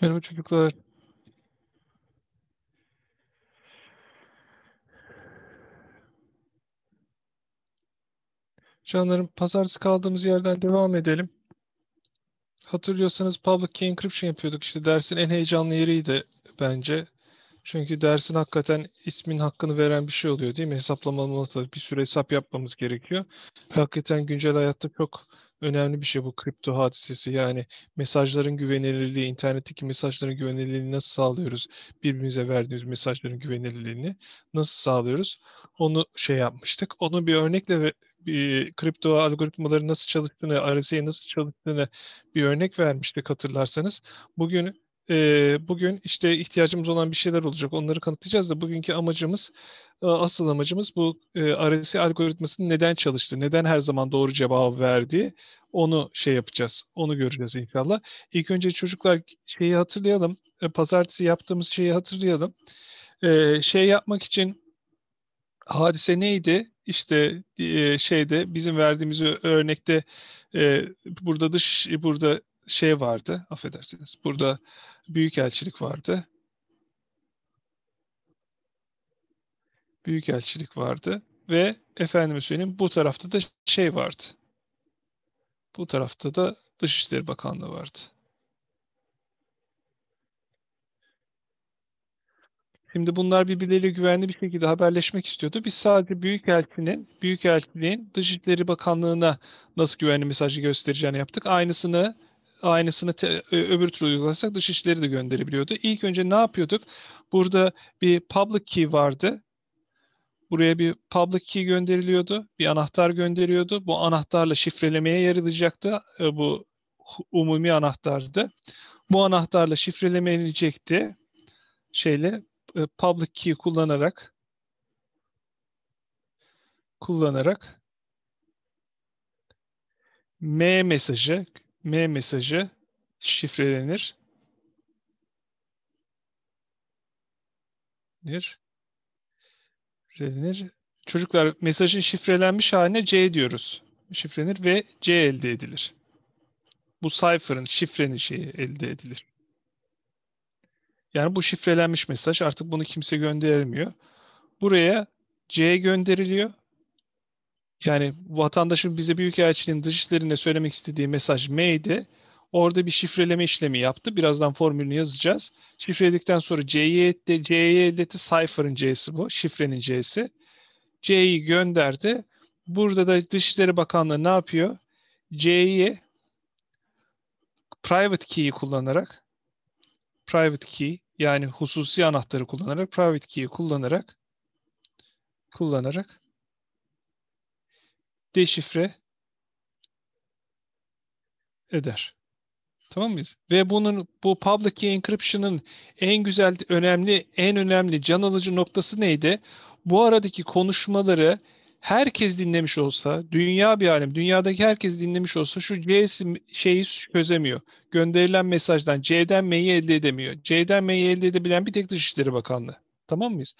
Merhaba çocuklar. Canlarım pazartesi kaldığımız yerden devam edelim. Hatırlıyorsanız public key encryption yapıyorduk. İşte dersin en heyecanlı yeriydi bence. Çünkü dersin hakikaten ismin hakkını veren bir şey oluyor değil mi? Hesaplamamız bir sürü hesap yapmamız gerekiyor. Hakikaten güncel hayatta çok önemli bir şey bu kripto hadisesi. Yani mesajların güvenilirliği, internetteki mesajların güvenilirliğini nasıl sağlıyoruz? Birbirimize verdiğimiz mesajların güvenilirliğini nasıl sağlıyoruz? Onu şey yapmıştık. Onu bir örnekle ve bir kripto algoritmaları nasıl çalıştığını, RSA'yı nasıl çalıştığını bir örnek vermiştik hatırlarsanız. Bugün e, bugün işte ihtiyacımız olan bir şeyler olacak. Onları kanıtlayacağız da bugünkü amacımız e, asıl amacımız bu e, RSI algoritmasının neden çalıştı, neden her zaman doğru cevabı verdiği onu şey yapacağız, onu göreceğiz inşallah. İlk önce çocuklar şeyi hatırlayalım, e, pazartesi yaptığımız şeyi hatırlayalım. E, şey yapmak için hadise neydi? İşte e, şeyde bizim verdiğimiz örnekte e, burada dış burada şey vardı, affedersiniz. Burada büyükelçilik vardı. Büyükelçilik vardı ve efendime söyleyeyim bu tarafta da şey vardı. Bu tarafta da Dışişleri Bakanlığı vardı. Şimdi bunlar birbirleriyle güvenli bir şekilde haberleşmek istiyordu. Biz sadece Büyükelçinin, Büyükelçiliğin Dışişleri Bakanlığı'na nasıl güvenli mesajı göstereceğini yaptık. Aynısını aynısını te, öbür türlü uygulasak dışişleri de gönderebiliyordu. İlk önce ne yapıyorduk? Burada bir public key vardı. Buraya bir public key gönderiliyordu. Bir anahtar gönderiyordu. Bu anahtarla şifrelemeye yarılacaktı. E, bu umumi anahtardı. Bu anahtarla şifrelenecekti. Şeyle e, public key kullanarak kullanarak M mesajı M mesajı şifrelenir. Şifrelenir. Çocuklar mesajın şifrelenmiş haline C diyoruz. Şifrelenir ve C elde edilir. Bu cipher'ın şifrenin şeyi elde edilir. Yani bu şifrelenmiş mesaj artık bunu kimse göndermiyor. Buraya C gönderiliyor. Yani vatandaşın bize Büyükelçiliğin dışişlerine söylemek istediği mesaj M'ydi. Orada bir şifreleme işlemi yaptı. Birazdan formülünü yazacağız. Şifreledikten sonra C'yi de C'yi elleti cipher'ın C'si bu. Şifrenin C'si. C'yi gönderdi. Burada da Dışişleri Bakanlığı ne yapıyor? C'yi private key'i kullanarak private key yani hususi anahtarı kullanarak private key'i kullanarak kullanarak deşifre eder. Tamam mıyız? Ve bunun bu public key encryption'ın en güzel, önemli, en önemli can alıcı noktası neydi? Bu aradaki konuşmaları herkes dinlemiş olsa, dünya bir alem, dünyadaki herkes dinlemiş olsa şu C şeyi çözemiyor. Gönderilen mesajdan C'den M'yi elde edemiyor. C'den M'yi elde edebilen bir tek Dışişleri Bakanlığı. Tamam mıyız?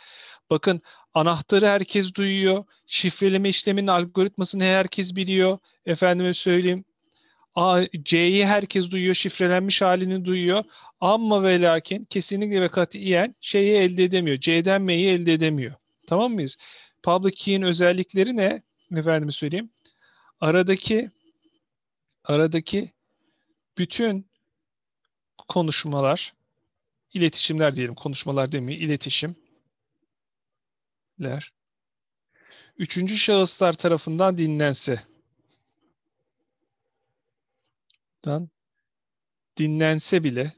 Bakın Anahtarı herkes duyuyor. Şifreleme işleminin algoritmasını herkes biliyor. Efendime söyleyeyim. A, C'yi herkes duyuyor. Şifrelenmiş halini duyuyor. Ama ve lakin kesinlikle ve katiyen şeyi elde edemiyor. C'den M'yi elde edemiyor. Tamam mıyız? Public key'in özellikleri ne? Efendime söyleyeyim. Aradaki aradaki bütün konuşmalar, iletişimler diyelim, konuşmalar demiyor, iletişim ler üçüncü şahıslar tarafından dinlense dinlense bile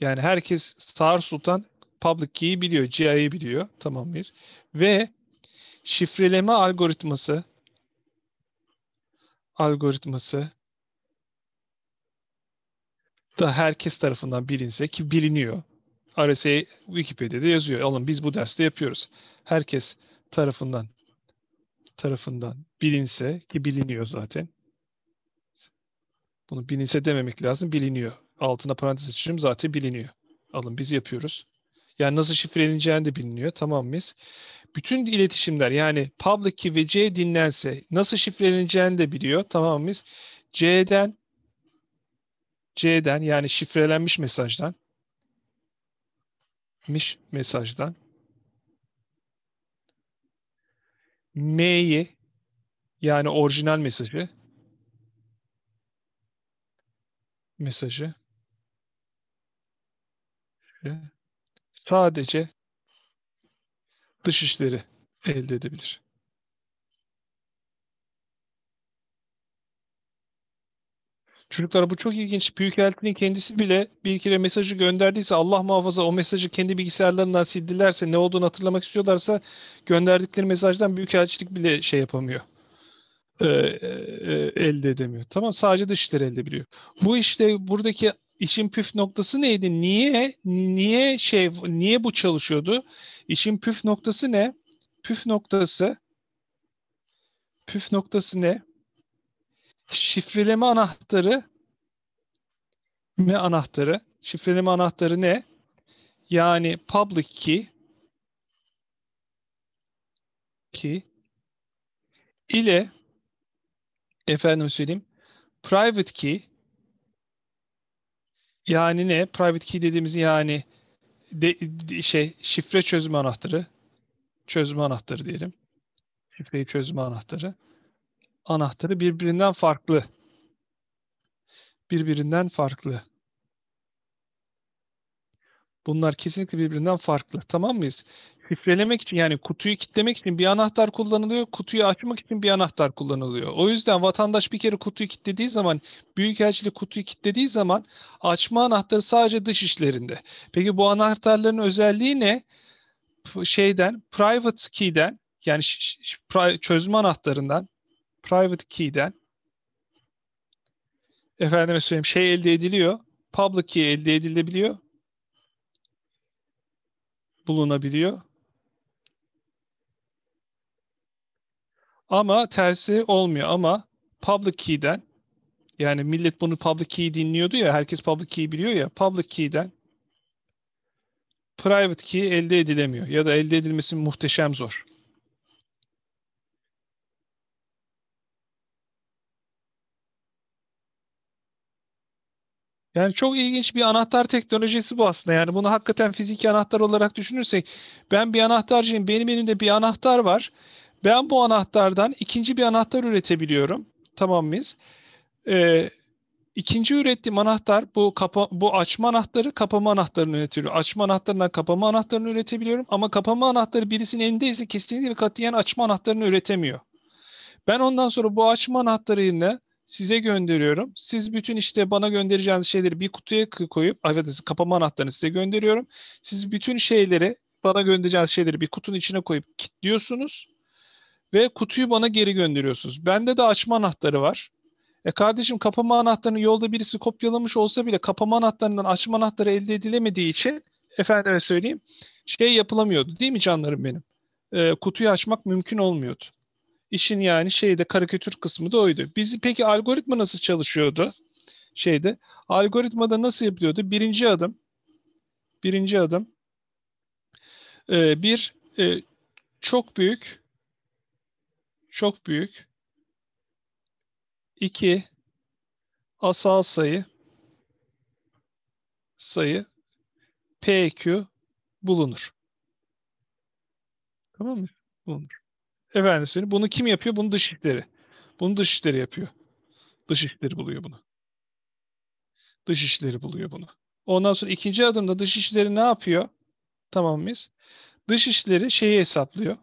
yani herkes Sağır Sultan public key'i biliyor, CI'yi biliyor. Tamam mıyız? Ve şifreleme algoritması algoritması da herkes tarafından bilinse ki biliniyor. RSA Wikipedia'da yazıyor. Alın biz bu derste yapıyoruz. Herkes tarafından tarafından bilinse ki biliniyor zaten. Bunu bilinse dememek lazım. Biliniyor. Altına parantez açacağım zaten biliniyor. Alın biz yapıyoruz. Yani nasıl şifreleneceğini de biliniyor. Tamam mıyız? Bütün iletişimler yani public key ve C dinlense nasıl şifreleneceğini de biliyor. Tamam mıyız? C'den C'den yani şifrelenmiş mesajdan gitmiş mesajdan. M'yi yani orijinal mesajı mesajı sadece dışişleri elde edebilir. Çocuklar bu çok ilginç. Büyükeltinin kendisi bile bir kere mesajı gönderdiyse Allah muhafaza o mesajı kendi bilgisayarlarından sildilerse ne olduğunu hatırlamak istiyorlarsa gönderdikleri mesajdan büyükelçilik bile şey yapamıyor. Ee, e, e, elde edemiyor. Tamam sadece dışişleri elde biliyor. Bu işte buradaki işin püf noktası neydi? Niye niye şey niye bu çalışıyordu? İşin püf noktası ne? Püf noktası püf noktası ne? şifreleme anahtarı ne anahtarı? Şifreleme anahtarı ne? Yani public key ki ile efendim söyleyeyim private key yani ne? Private key dediğimiz yani de, de, şey şifre çözme anahtarı çözme anahtarı diyelim. Şifreyi çözme anahtarı anahtarı birbirinden farklı. Birbirinden farklı. Bunlar kesinlikle birbirinden farklı. Tamam mıyız? Şifrelemek için yani kutuyu kitlemek için bir anahtar kullanılıyor. Kutuyu açmak için bir anahtar kullanılıyor. O yüzden vatandaş bir kere kutuyu kilitlediği zaman, büyükelçilik kutuyu kilitlediği zaman açma anahtarı sadece dış işlerinde. Peki bu anahtarların özelliği ne? Şeyden, private key'den yani çözme anahtarından private key'den efendime söyleyeyim şey elde ediliyor. Public key elde edilebiliyor. Bulunabiliyor. Ama tersi olmuyor ama public key'den yani millet bunu public key dinliyordu ya herkes public key biliyor ya public key'den private key elde edilemiyor ya da elde edilmesi muhteşem zor. Yani çok ilginç bir anahtar teknolojisi bu aslında. Yani bunu hakikaten fiziki anahtar olarak düşünürsek ben bir anahtarcıyım. Benim elimde bir anahtar var. Ben bu anahtardan ikinci bir anahtar üretebiliyorum. Tamam mıyız? Ee, ikinci ürettiğim anahtar bu kapa bu açma anahtarı kapama anahtarını üretiyor. Açma anahtarından kapama anahtarını üretebiliyorum ama kapama anahtarı birisinin elindeyse kesinlikle katiyen açma anahtarını üretemiyor. Ben ondan sonra bu açma anahtarıyla size gönderiyorum. Siz bütün işte bana göndereceğiniz şeyleri bir kutuya koyup affedersiniz kapama anahtarını size gönderiyorum. Siz bütün şeyleri bana göndereceğiniz şeyleri bir kutunun içine koyup kilitliyorsunuz ve kutuyu bana geri gönderiyorsunuz. Bende de açma anahtarı var. E kardeşim kapama anahtarını yolda birisi kopyalamış olsa bile kapama anahtarından açma anahtarı elde edilemediği için efendime söyleyeyim şey yapılamıyordu değil mi canlarım benim? E, kutuyu açmak mümkün olmuyordu. İşin yani şeyde karikatür kısmı da oydu. Biz peki algoritma nasıl çalışıyordu? Şeyde algoritmada nasıl yapılıyordu? Birinci adım birinci adım e, bir e, çok büyük çok büyük iki asal sayı sayı PQ bulunur. Tamam mı? Bulunur. Efendim seni. Bunu kim yapıyor? Bunu dışişleri. Bunu dışişleri yapıyor. Dışişleri buluyor bunu. Dışişleri buluyor bunu. Ondan sonra ikinci adımda dışişleri ne yapıyor? Tamam mıyız? Dışişleri şeyi hesaplıyor.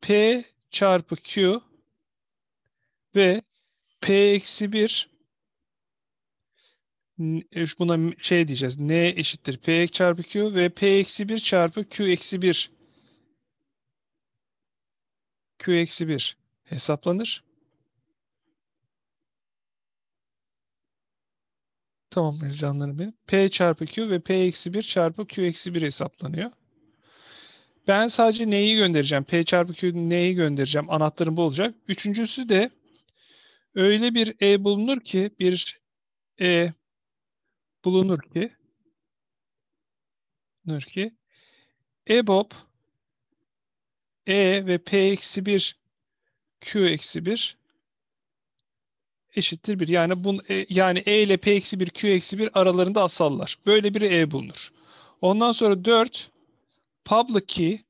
P çarpı Q ve P eksi 1 buna şey diyeceğiz. N eşittir P çarpı Q ve P eksi 1 çarpı Q eksi 1 Q-1 hesaplanır. Tamam canlarım benim. P çarpı Q ve P eksi 1 çarpı Q eksi 1 hesaplanıyor. Ben sadece neyi göndereceğim? P çarpı Q neyi göndereceğim? Anahtarım bu olacak. Üçüncüsü de öyle bir E bulunur ki bir E bulunur ki bulunur ki EBOB e ve P eksi 1 Q eksi 1 eşittir 1. Yani, bun, e, yani E ile P eksi 1 Q eksi 1 aralarında asallar. Böyle bir E bulunur. Ondan sonra 4 public key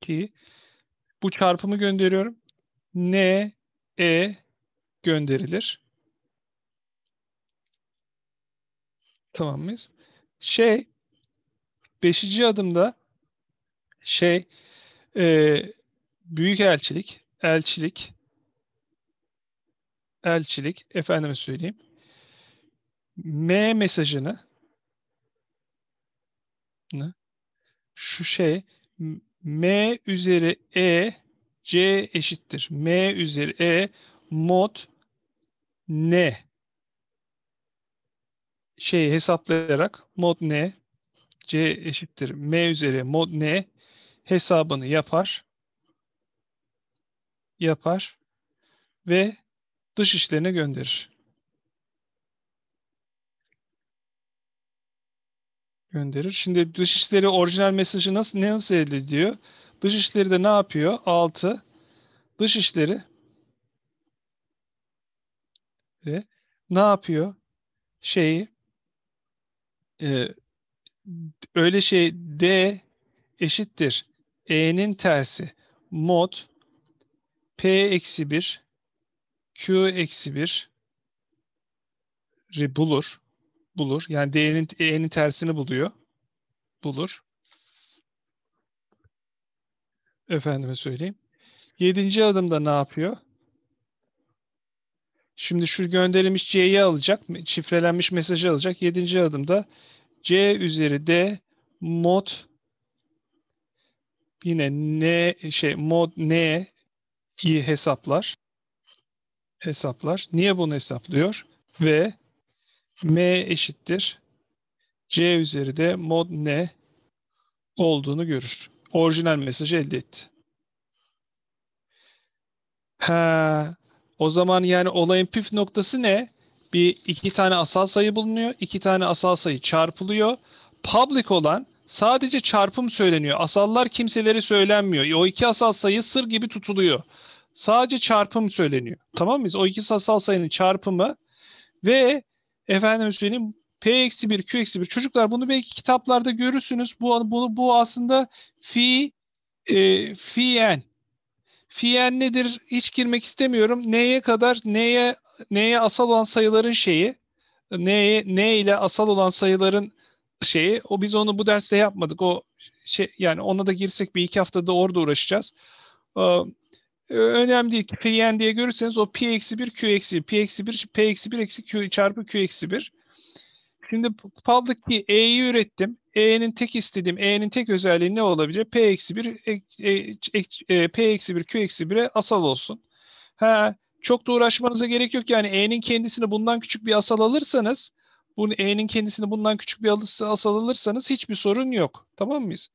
ki bu çarpımı gönderiyorum. N, E gönderilir. Tamam mıyız? Şey, beşinci adımda şey e, büyük elçilik, elçilik, elçilik, efendime söyleyeyim. M mesajını şu şey M üzeri E C eşittir. M üzeri E mod N Şey hesaplayarak mod N C eşittir. M üzeri mod N hesabını yapar yapar ve dış işlerine gönderir. Gönderir. Şimdi dış işleri orijinal mesajı nasıl ne nasıl elde ediyor? Dış işleri de ne yapıyor? 6 dış işleri ve ne yapıyor? Şeyi e, öyle şey D eşittir E'nin tersi mod P eksi 1 Q eksi 1 bulur. Bulur. Yani D'nin E'nin tersini buluyor. Bulur. Efendime söyleyeyim. Yedinci adımda ne yapıyor? Şimdi şu gönderilmiş C'yi alacak, şifrelenmiş mesajı alacak. Yedinci adımda C üzeri D mod yine ne şey mod ne iyi hesaplar hesaplar. Niye bunu hesaplıyor? Ve m eşittir c üzeri de mod ne olduğunu görür. Orijinal mesajı elde etti. Ha, o zaman yani olayın püf noktası ne? Bir iki tane asal sayı bulunuyor. iki tane asal sayı çarpılıyor. Public olan Sadece çarpım söyleniyor. Asallar kimseleri söylenmiyor. O iki asal sayı sır gibi tutuluyor. Sadece çarpım söyleniyor. Tamam mıyız? O iki asal sayının çarpımı ve efendim söyleyeyim P-1, Q-1. eksi Çocuklar bunu belki kitaplarda görürsünüz. Bu bunu bu aslında fi e, fien. Fien nedir? Hiç girmek istemiyorum. N'ye kadar N'ye N'ye asal olan sayıların şeyi. N, N ile asal olan sayıların şeyi o biz onu bu derste yapmadık. O şey yani ona da girsek bir iki haftada orada uğraşacağız. Ee, e, önemli değil. Pn diye görürseniz o p eksi 1 q eksi p eksi 1 p eksi 1 eksi q çarpı q eksi 1. Şimdi public key e'yi ürettim. E'nin tek istediğim e'nin tek özelliği ne olabilir? p eksi 1 e, e, p eksi 1 q eksi 1'e asal olsun. Ha, çok da uğraşmanıza gerek yok. Yani e'nin kendisini bundan küçük bir asal alırsanız bunun E'nin kendisini bundan küçük bir as alırsanız hiçbir sorun yok. Tamam mıyız?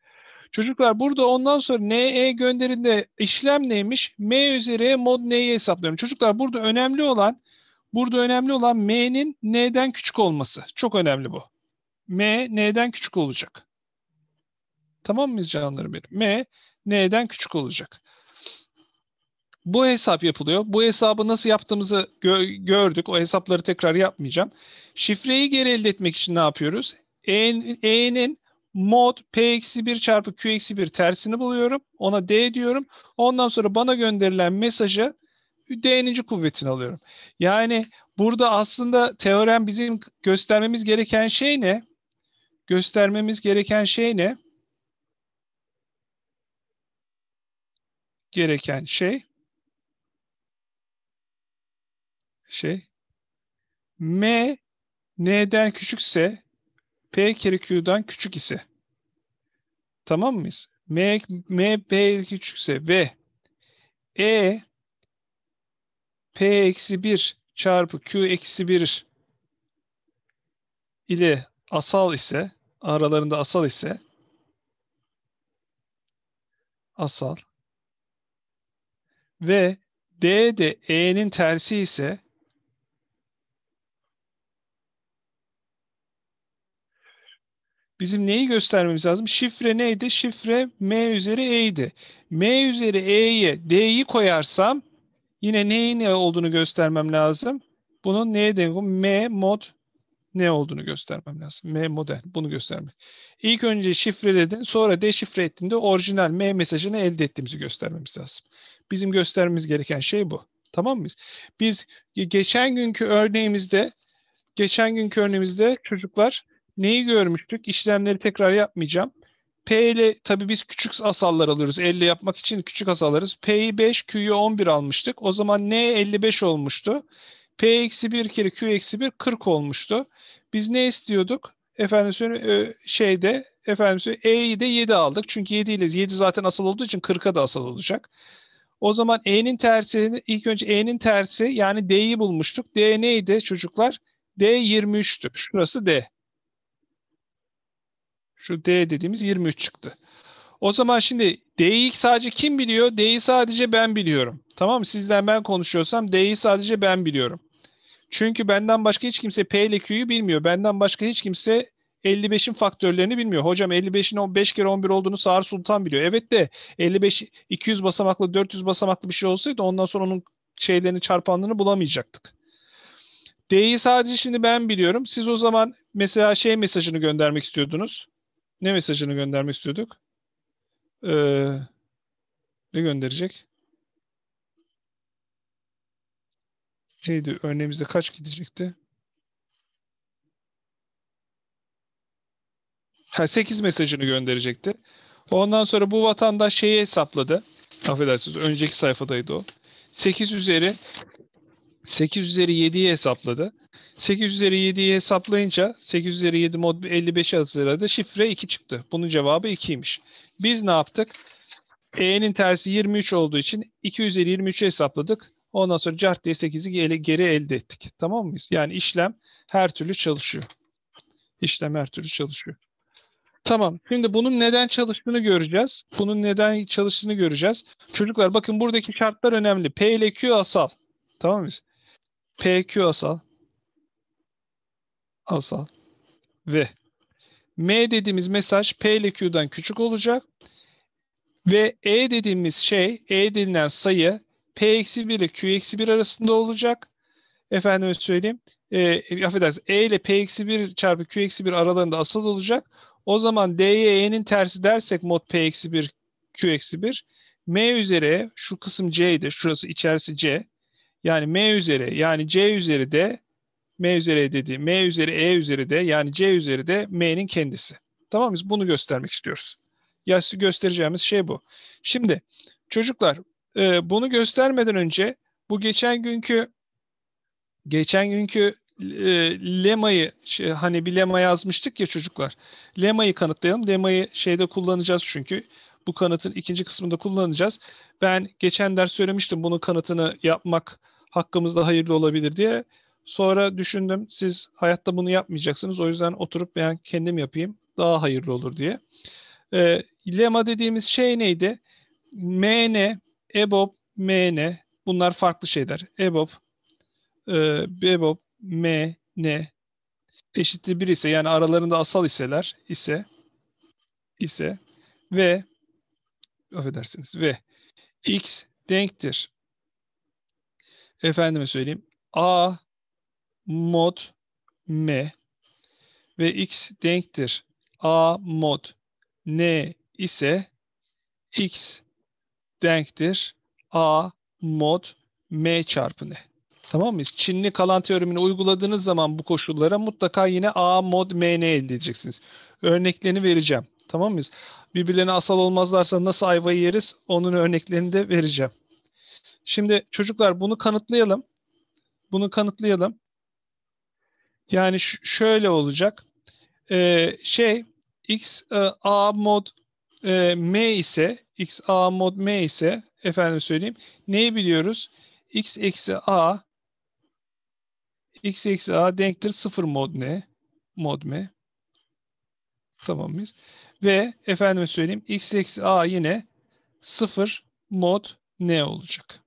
Çocuklar burada ondan sonra NE gönderinde işlem neymiş? M üzeri mod N'yi hesaplıyorum. Çocuklar burada önemli olan burada önemli olan M'nin N'den küçük olması. Çok önemli bu. M N'den küçük olacak. Tamam mıyız canlarım benim? M N'den küçük olacak bu hesap yapılıyor. Bu hesabı nasıl yaptığımızı gö- gördük. O hesapları tekrar yapmayacağım. Şifreyi geri elde etmek için ne yapıyoruz? E'nin mod P-1 çarpı Q-1 tersini buluyorum. Ona D diyorum. Ondan sonra bana gönderilen mesajı D'ninci kuvvetini alıyorum. Yani burada aslında teorem bizim göstermemiz gereken şey ne? Göstermemiz gereken şey ne? Gereken şey şey. M n'den küçükse P kere Q'dan küçük ise. Tamam mıyız? M, M P küçükse ve E P eksi 1 çarpı Q eksi 1 ile asal ise aralarında asal ise asal ve D de E'nin tersi ise bizim neyi göstermemiz lazım? Şifre neydi? Şifre m üzeri e'ydi. m üzeri e'ye d'yi koyarsam yine neyin ne olduğunu göstermem lazım. Bunun neye denk? M mod ne olduğunu göstermem lazım. M model bunu göstermek. İlk önce şifreledin sonra deşifre ettiğinde orijinal M mesajını elde ettiğimizi göstermemiz lazım. Bizim göstermemiz gereken şey bu. Tamam mıyız? Biz geçen günkü örneğimizde geçen günkü örneğimizde çocuklar neyi görmüştük? İşlemleri tekrar yapmayacağım. P ile tabii biz küçük asallar alıyoruz. 50 yapmak için küçük asal alırız. P'yi 5, Q'yu 11 almıştık. O zaman N 55 olmuştu. P eksi 1 kere Q eksi 1 40 olmuştu. Biz ne istiyorduk? Efendim söyleyeyim şeyde efendim söyleyeyim E'yi de 7 aldık. Çünkü 7 ile 7 zaten asal olduğu için 40'a da asal olacak. O zaman E'nin tersini ilk önce E'nin tersi yani D'yi bulmuştuk. D neydi çocuklar? D 23'tü. Şurası D. Şu D dediğimiz 23 çıktı. O zaman şimdi D'yi sadece kim biliyor? D'yi sadece ben biliyorum. Tamam mı? Sizden ben konuşuyorsam D'yi sadece ben biliyorum. Çünkü benden başka hiç kimse P ile Q'yu bilmiyor. Benden başka hiç kimse 55'in faktörlerini bilmiyor. Hocam 55'in 5 kere 11 olduğunu Sağır Sultan biliyor. Evet de 55 200 basamaklı 400 basamaklı bir şey olsaydı ondan sonra onun şeylerini çarpanlarını bulamayacaktık. D'yi sadece şimdi ben biliyorum. Siz o zaman mesela şey mesajını göndermek istiyordunuz ne mesajını göndermek istiyorduk? Ee, ne gönderecek? Neydi? Örneğimizde kaç gidecekti? Ha, 8 mesajını gönderecekti. Ondan sonra bu vatandaş şeyi hesapladı. Affedersiniz önceki sayfadaydı o. 8 üzeri 8 üzeri 7'yi hesapladı. 8 üzeri 7'yi hesaplayınca 8 üzeri 7 mod 55 hazırladı. Şifre 2 çıktı. Bunun cevabı 2'ymiş. Biz ne yaptık? E'nin tersi 23 olduğu için 2 üzeri 23'ü hesapladık. Ondan sonra cart diye 8'i geri elde ettik. Tamam mıyız? Yani işlem her türlü çalışıyor. İşlem her türlü çalışıyor. Tamam. Şimdi bunun neden çalıştığını göreceğiz. Bunun neden çalıştığını göreceğiz. Çocuklar bakın buradaki şartlar önemli. P ile Q asal. Tamam mıyız? P, Q asal. Asal. Ve M dediğimiz mesaj P ile Q'dan küçük olacak. Ve E dediğimiz şey, E denilen sayı P-1 ile Q-1 arasında olacak. Efendime söyleyeyim. E, affedersiniz E ile P-1 çarpı Q-1 aralarında asıl olacak. O zaman D'ye E'nin tersi dersek mod P-1 Q-1 M üzeri şu kısım c'de, Şurası içerisi C. Yani M üzeri yani C üzeri de M üzeri E dediği M üzeri E üzeri de yani C üzeri de M'nin kendisi. Tamam biz bunu göstermek istiyoruz. Ya göstereceğimiz şey bu. Şimdi çocuklar e, bunu göstermeden önce bu geçen günkü geçen günkü e, lemayı şey, hani bir lema yazmıştık ya çocuklar. Lemayı kanıtlayalım. Lemayı şeyde kullanacağız çünkü bu kanıtın ikinci kısmında kullanacağız. Ben geçen ders söylemiştim bunun kanıtını yapmak hakkımızda hayırlı olabilir diye. Sonra düşündüm siz hayatta bunu yapmayacaksınız. O yüzden oturup ben kendim yapayım. Daha hayırlı olur diye. E, lema dediğimiz şey neydi? MN, EBOB, MN. Bunlar farklı şeyler. EBOB, e, EBOB, e, M, N. Eşitli bir ise yani aralarında asal iseler ise ise ve affedersiniz ve x denktir. Efendime söyleyeyim. A mod m ve x denktir a mod n ise x denktir a mod m çarpı n. Tamam mıyız? Çinli kalan teoremini uyguladığınız zaman bu koşullara mutlaka yine a mod m n elde edeceksiniz. Örneklerini vereceğim. Tamam mıyız? Birbirlerine asal olmazlarsa nasıl ayvayı yeriz onun örneklerini de vereceğim. Şimdi çocuklar bunu kanıtlayalım. Bunu kanıtlayalım. Yani şöyle olacak. Ee, şey x e, a mod e, m ise x a mod m ise efendim söyleyeyim. Neyi biliyoruz? x eksi a x eksi a denktir sıfır mod ne? Mod m. Tamam mıyız? Ve efendime söyleyeyim x eksi a yine sıfır mod ne olacak?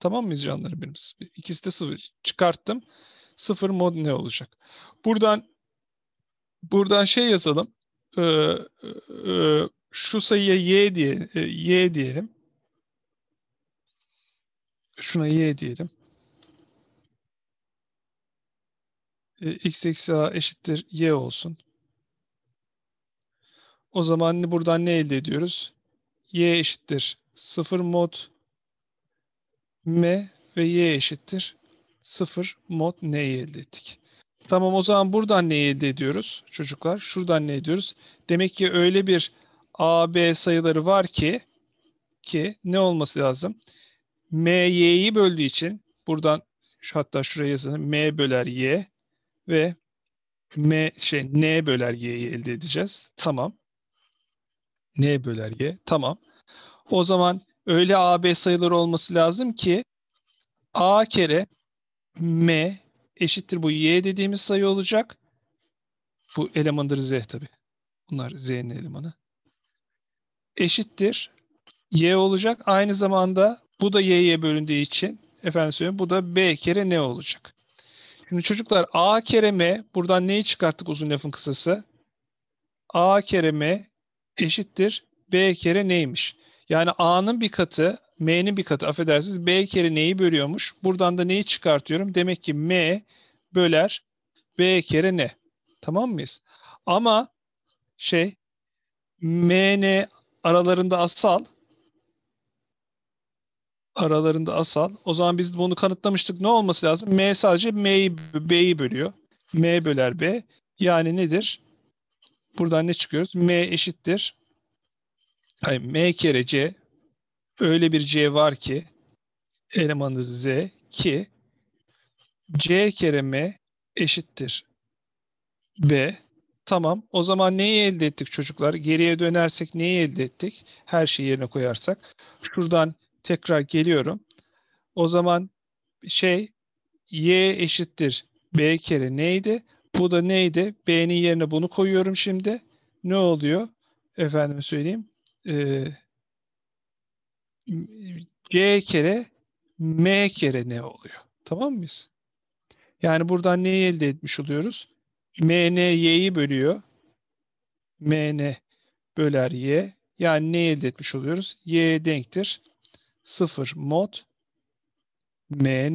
Tamam mıyız canları birimiz? İkisi de sıfır. Çıkarttım. Sıfır mod ne olacak? Buradan buradan şey yazalım. E, e, şu sayıya y diye e, y diyelim. Şuna y diyelim. E, x eksi a eşittir y olsun. O zaman buradan ne elde ediyoruz? y eşittir sıfır mod m ve y eşittir 0 mod neyi elde ettik? Tamam o zaman buradan ne elde ediyoruz çocuklar? Şuradan ne ediyoruz? Demek ki öyle bir A, B sayıları var ki ki ne olması lazım? M, Y'yi böldüğü için buradan hatta şuraya yazalım. M böler Y ve M şey N böler Y'yi elde edeceğiz. Tamam. N böler Y. Tamam. O zaman öyle A, B sayıları olması lazım ki A kere m eşittir bu y dediğimiz sayı olacak. Bu elemandır z tabi. Bunlar z'nin elemanı. Eşittir y olacak. Aynı zamanda bu da y'ye bölündüğü için efendim söyleyeyim bu da b kere n olacak. Şimdi çocuklar a kere m buradan neyi çıkarttık uzun lafın kısası? a kere m eşittir b kere neymiş? Yani a'nın bir katı M'nin bir katı affedersiniz. B kere neyi bölüyormuş? Buradan da neyi çıkartıyorum? Demek ki M böler B kere ne? Tamam mıyız? Ama şey M MN aralarında asal aralarında asal. O zaman biz bunu kanıtlamıştık. Ne olması lazım? M sadece M'yi B'yi bölüyor. M böler B. Yani nedir? Buradan ne çıkıyoruz? M eşittir. Hayır, M kere C öyle bir C var ki elemanı Z ki C kere M eşittir B. Tamam o zaman neyi elde ettik çocuklar? Geriye dönersek neyi elde ettik? Her şeyi yerine koyarsak. Şuradan tekrar geliyorum. O zaman şey Y eşittir B kere neydi? Bu da neydi? B'nin yerine bunu koyuyorum şimdi. Ne oluyor? Efendim söyleyeyim. Ee, C kere M kere N oluyor. Tamam mıyız? Yani buradan neyi elde etmiş oluyoruz? MN Y'yi bölüyor. MN böler Y. Yani ne elde etmiş oluyoruz? Y denktir. 0 mod MN.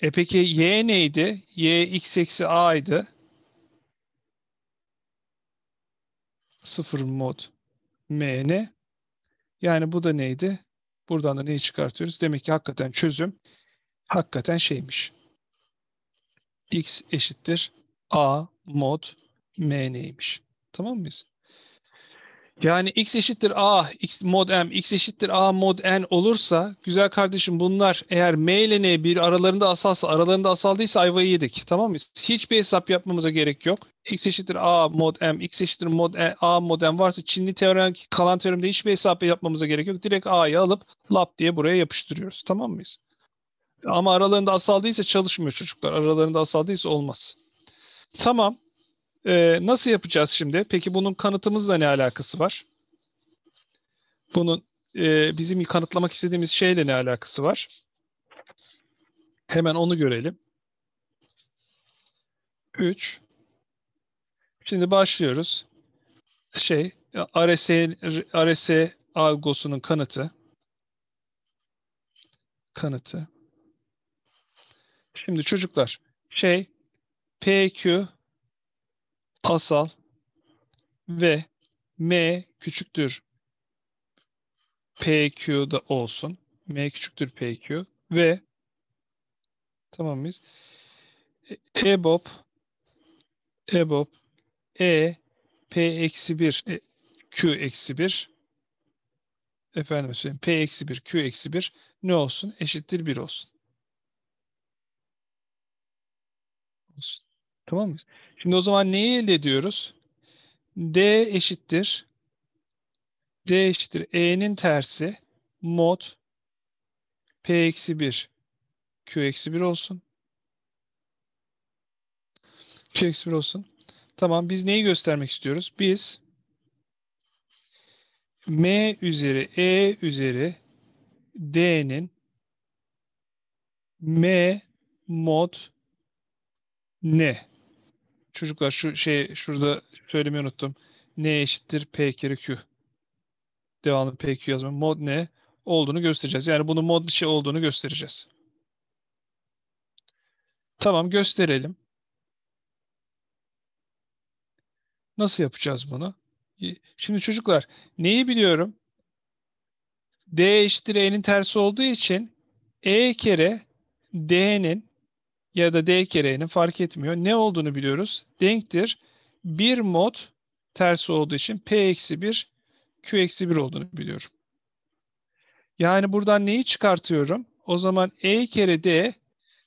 E peki Y neydi? Y x eksi A'ydı. 0 mod MN. Yani bu da neydi? Buradan da neyi çıkartıyoruz? Demek ki hakikaten çözüm hakikaten şeymiş. X eşittir A mod M neymiş? Tamam mıyız? Yani x eşittir a x mod m, x eşittir a mod n olursa güzel kardeşim bunlar eğer m ile n bir aralarında asalsa, aralarında asaldıysa ayvayı yedik. Tamam mı? Hiçbir hesap yapmamıza gerek yok. x eşittir a mod m, x eşittir mod e, a mod m varsa Çinli teorem kalan teoremde hiçbir hesap yapmamıza gerek yok. Direkt a'yı alıp lap diye buraya yapıştırıyoruz. Tamam mıyız? Ama aralarında asaldıysa çalışmıyor çocuklar. Aralarında asaldıysa olmaz. Tamam. Ee, nasıl yapacağız şimdi? Peki bunun kanıtımızla ne alakası var? Bunun e, bizim kanıtlamak istediğimiz şeyle ne alakası var? Hemen onu görelim. 3. Şimdi başlıyoruz. Şey, RS, RS algosunun kanıtı. Kanıtı. Şimdi çocuklar, şey, PQ asal ve M küçüktür PQ'da olsun. M küçüktür PQ ve tamam mıyız? EBOB EBOB E P eksi 1 e, Q eksi 1 efendim söyleyeyim P eksi 1 Q eksi 1 ne olsun? Eşittir 1 olsun. olsun. Tamam mı? Şimdi o zaman neyi elde ediyoruz? D eşittir. D eşittir. E'nin tersi mod P eksi 1 Q eksi 1 olsun. Q eksi 1 olsun. Tamam biz neyi göstermek istiyoruz? Biz M üzeri E üzeri D'nin M mod ne? çocuklar şu şey şurada söylemeyi unuttum. N eşittir P kere Q. Devamlı q yazma. Mod ne olduğunu göstereceğiz. Yani bunu mod şey olduğunu göstereceğiz. Tamam gösterelim. Nasıl yapacağız bunu? Şimdi çocuklar neyi biliyorum? D eşittir E'nin tersi olduğu için E kere D'nin ya da D kere fark etmiyor. Ne olduğunu biliyoruz. Denktir. Bir mod tersi olduğu için P eksi 1 Q eksi 1 olduğunu biliyorum. Yani buradan neyi çıkartıyorum? O zaman E kere D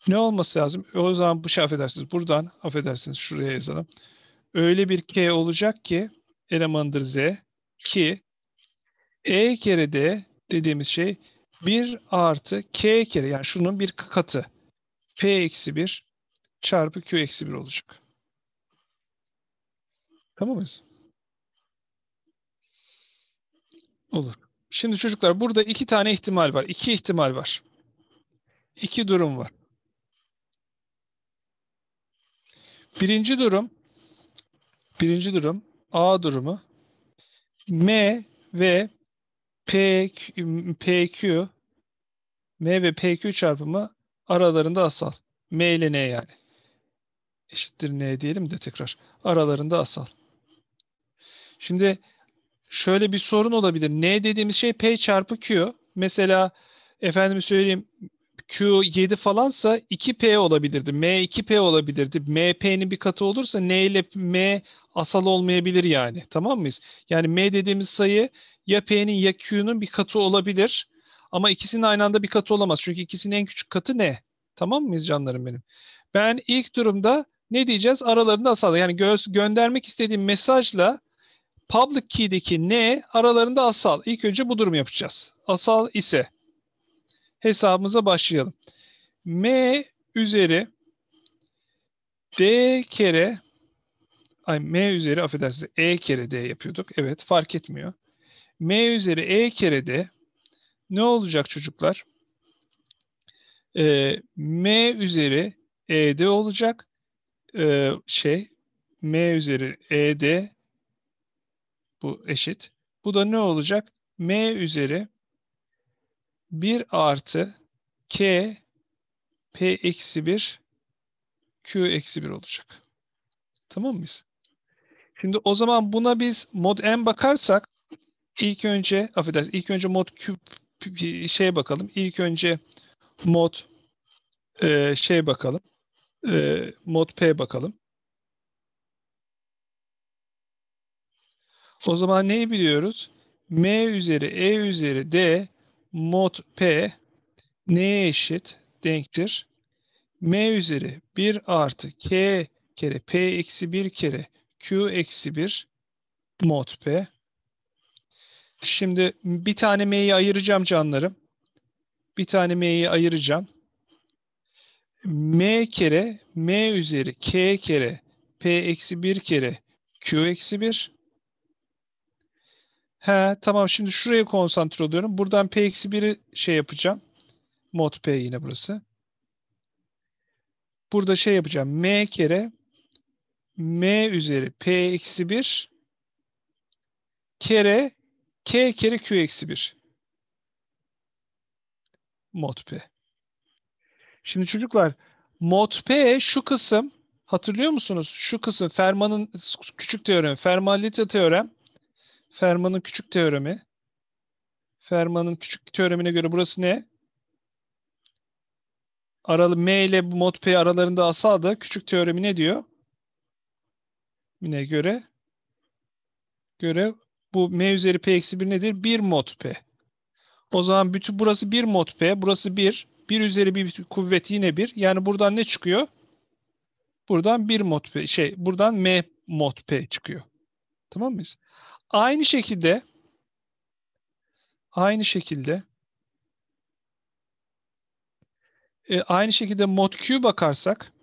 ne olması lazım? E, o zaman bu şey affedersiniz. Buradan affedersiniz şuraya yazalım. Öyle bir K olacak ki elemandır Z ki E kere D dediğimiz şey 1 artı K kere yani şunun bir katı. P eksi 1 çarpı Q eksi 1 olacak. Tamam mıyız? Olur. Şimdi çocuklar burada iki tane ihtimal var. İki ihtimal var. İki durum var. Birinci durum birinci durum A durumu M ve P Q, M ve P Q çarpımı Aralarında asal. M ile N yani. Eşittir N diyelim de tekrar. Aralarında asal. Şimdi şöyle bir sorun olabilir. N dediğimiz şey P çarpı Q. Mesela efendim söyleyeyim Q 7 falansa 2P olabilirdi. M 2P olabilirdi. M P'nin bir katı olursa N ile M asal olmayabilir yani. Tamam mıyız? Yani M dediğimiz sayı ya P'nin ya Q'nun bir katı olabilir. Ama ikisinin aynı anda bir katı olamaz. Çünkü ikisinin en küçük katı ne? Tamam mıyız canlarım benim? Ben ilk durumda ne diyeceğiz? Aralarında asal. Yani göz, göndermek istediğim mesajla public key'deki ne aralarında asal. İlk önce bu durum yapacağız. Asal ise hesabımıza başlayalım. M üzeri D kere ay M üzeri affedersiniz E kere D yapıyorduk. Evet fark etmiyor. M üzeri E kere D ne olacak çocuklar? E, M üzeri E'de olacak e, şey M üzeri ED bu eşit. Bu da ne olacak? M üzeri 1 artı K P eksi 1 Q eksi 1 olacak. Tamam mıyız? Şimdi o zaman buna biz mod n bakarsak ilk önce affedersiniz ilk önce mod küp şeye bakalım. İlk önce mod e, şey bakalım. E, mod P bakalım. O zaman neyi biliyoruz? M üzeri E üzeri D mod P neye eşit? Denktir. M üzeri 1 artı K kere P eksi 1 kere Q eksi 1 mod P Şimdi bir tane M'yi ayıracağım canlarım. Bir tane M'yi ayıracağım. M kere M üzeri K kere P eksi 1 kere Q eksi 1. He, tamam şimdi şuraya konsantre oluyorum. Buradan P eksi 1'i şey yapacağım. Mod P yine burası. Burada şey yapacağım. M kere M üzeri P eksi 1 kere K kere Q eksi 1. Mod P. Şimdi çocuklar mod P şu kısım hatırlıyor musunuz? Şu kısım Fermat'ın küçük teoremi. Fermat-Lite teorem. Fermat'ın küçük teoremi. Fermat'ın küçük teoremine göre burası ne? Aralı M ile mod P aralarında asaldı. Küçük teoremi ne diyor? Yine göre göre bu m üzeri p eksi 1 nedir? 1 mod p. O zaman bütün burası 1 mod p, burası 1. 1 üzeri 1 kuvvet yine 1. Yani buradan ne çıkıyor? Buradan 1 mod p, şey buradan m mod p çıkıyor. Tamam mıyız? Aynı şekilde aynı şekilde e, aynı şekilde mod q bakarsak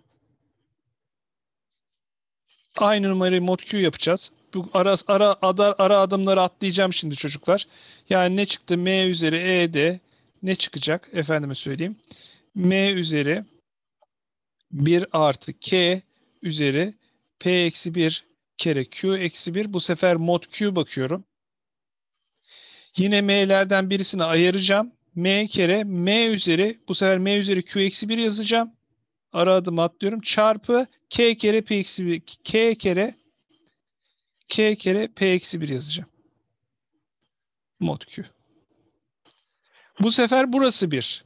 aynı numarayı mod q yapacağız bu ara, ara, ara, ara adımları atlayacağım şimdi çocuklar. Yani ne çıktı? M üzeri E'de ne çıkacak? Efendime söyleyeyim. M üzeri 1 artı K üzeri P eksi 1 kere Q eksi 1. Bu sefer mod Q bakıyorum. Yine M'lerden birisini ayıracağım. M kere M üzeri bu sefer M üzeri Q eksi 1 yazacağım. Ara adım atlıyorum. Çarpı K kere P eksi 1 K kere k kere p eksi 1 yazacağım. Mod q. Bu sefer burası 1.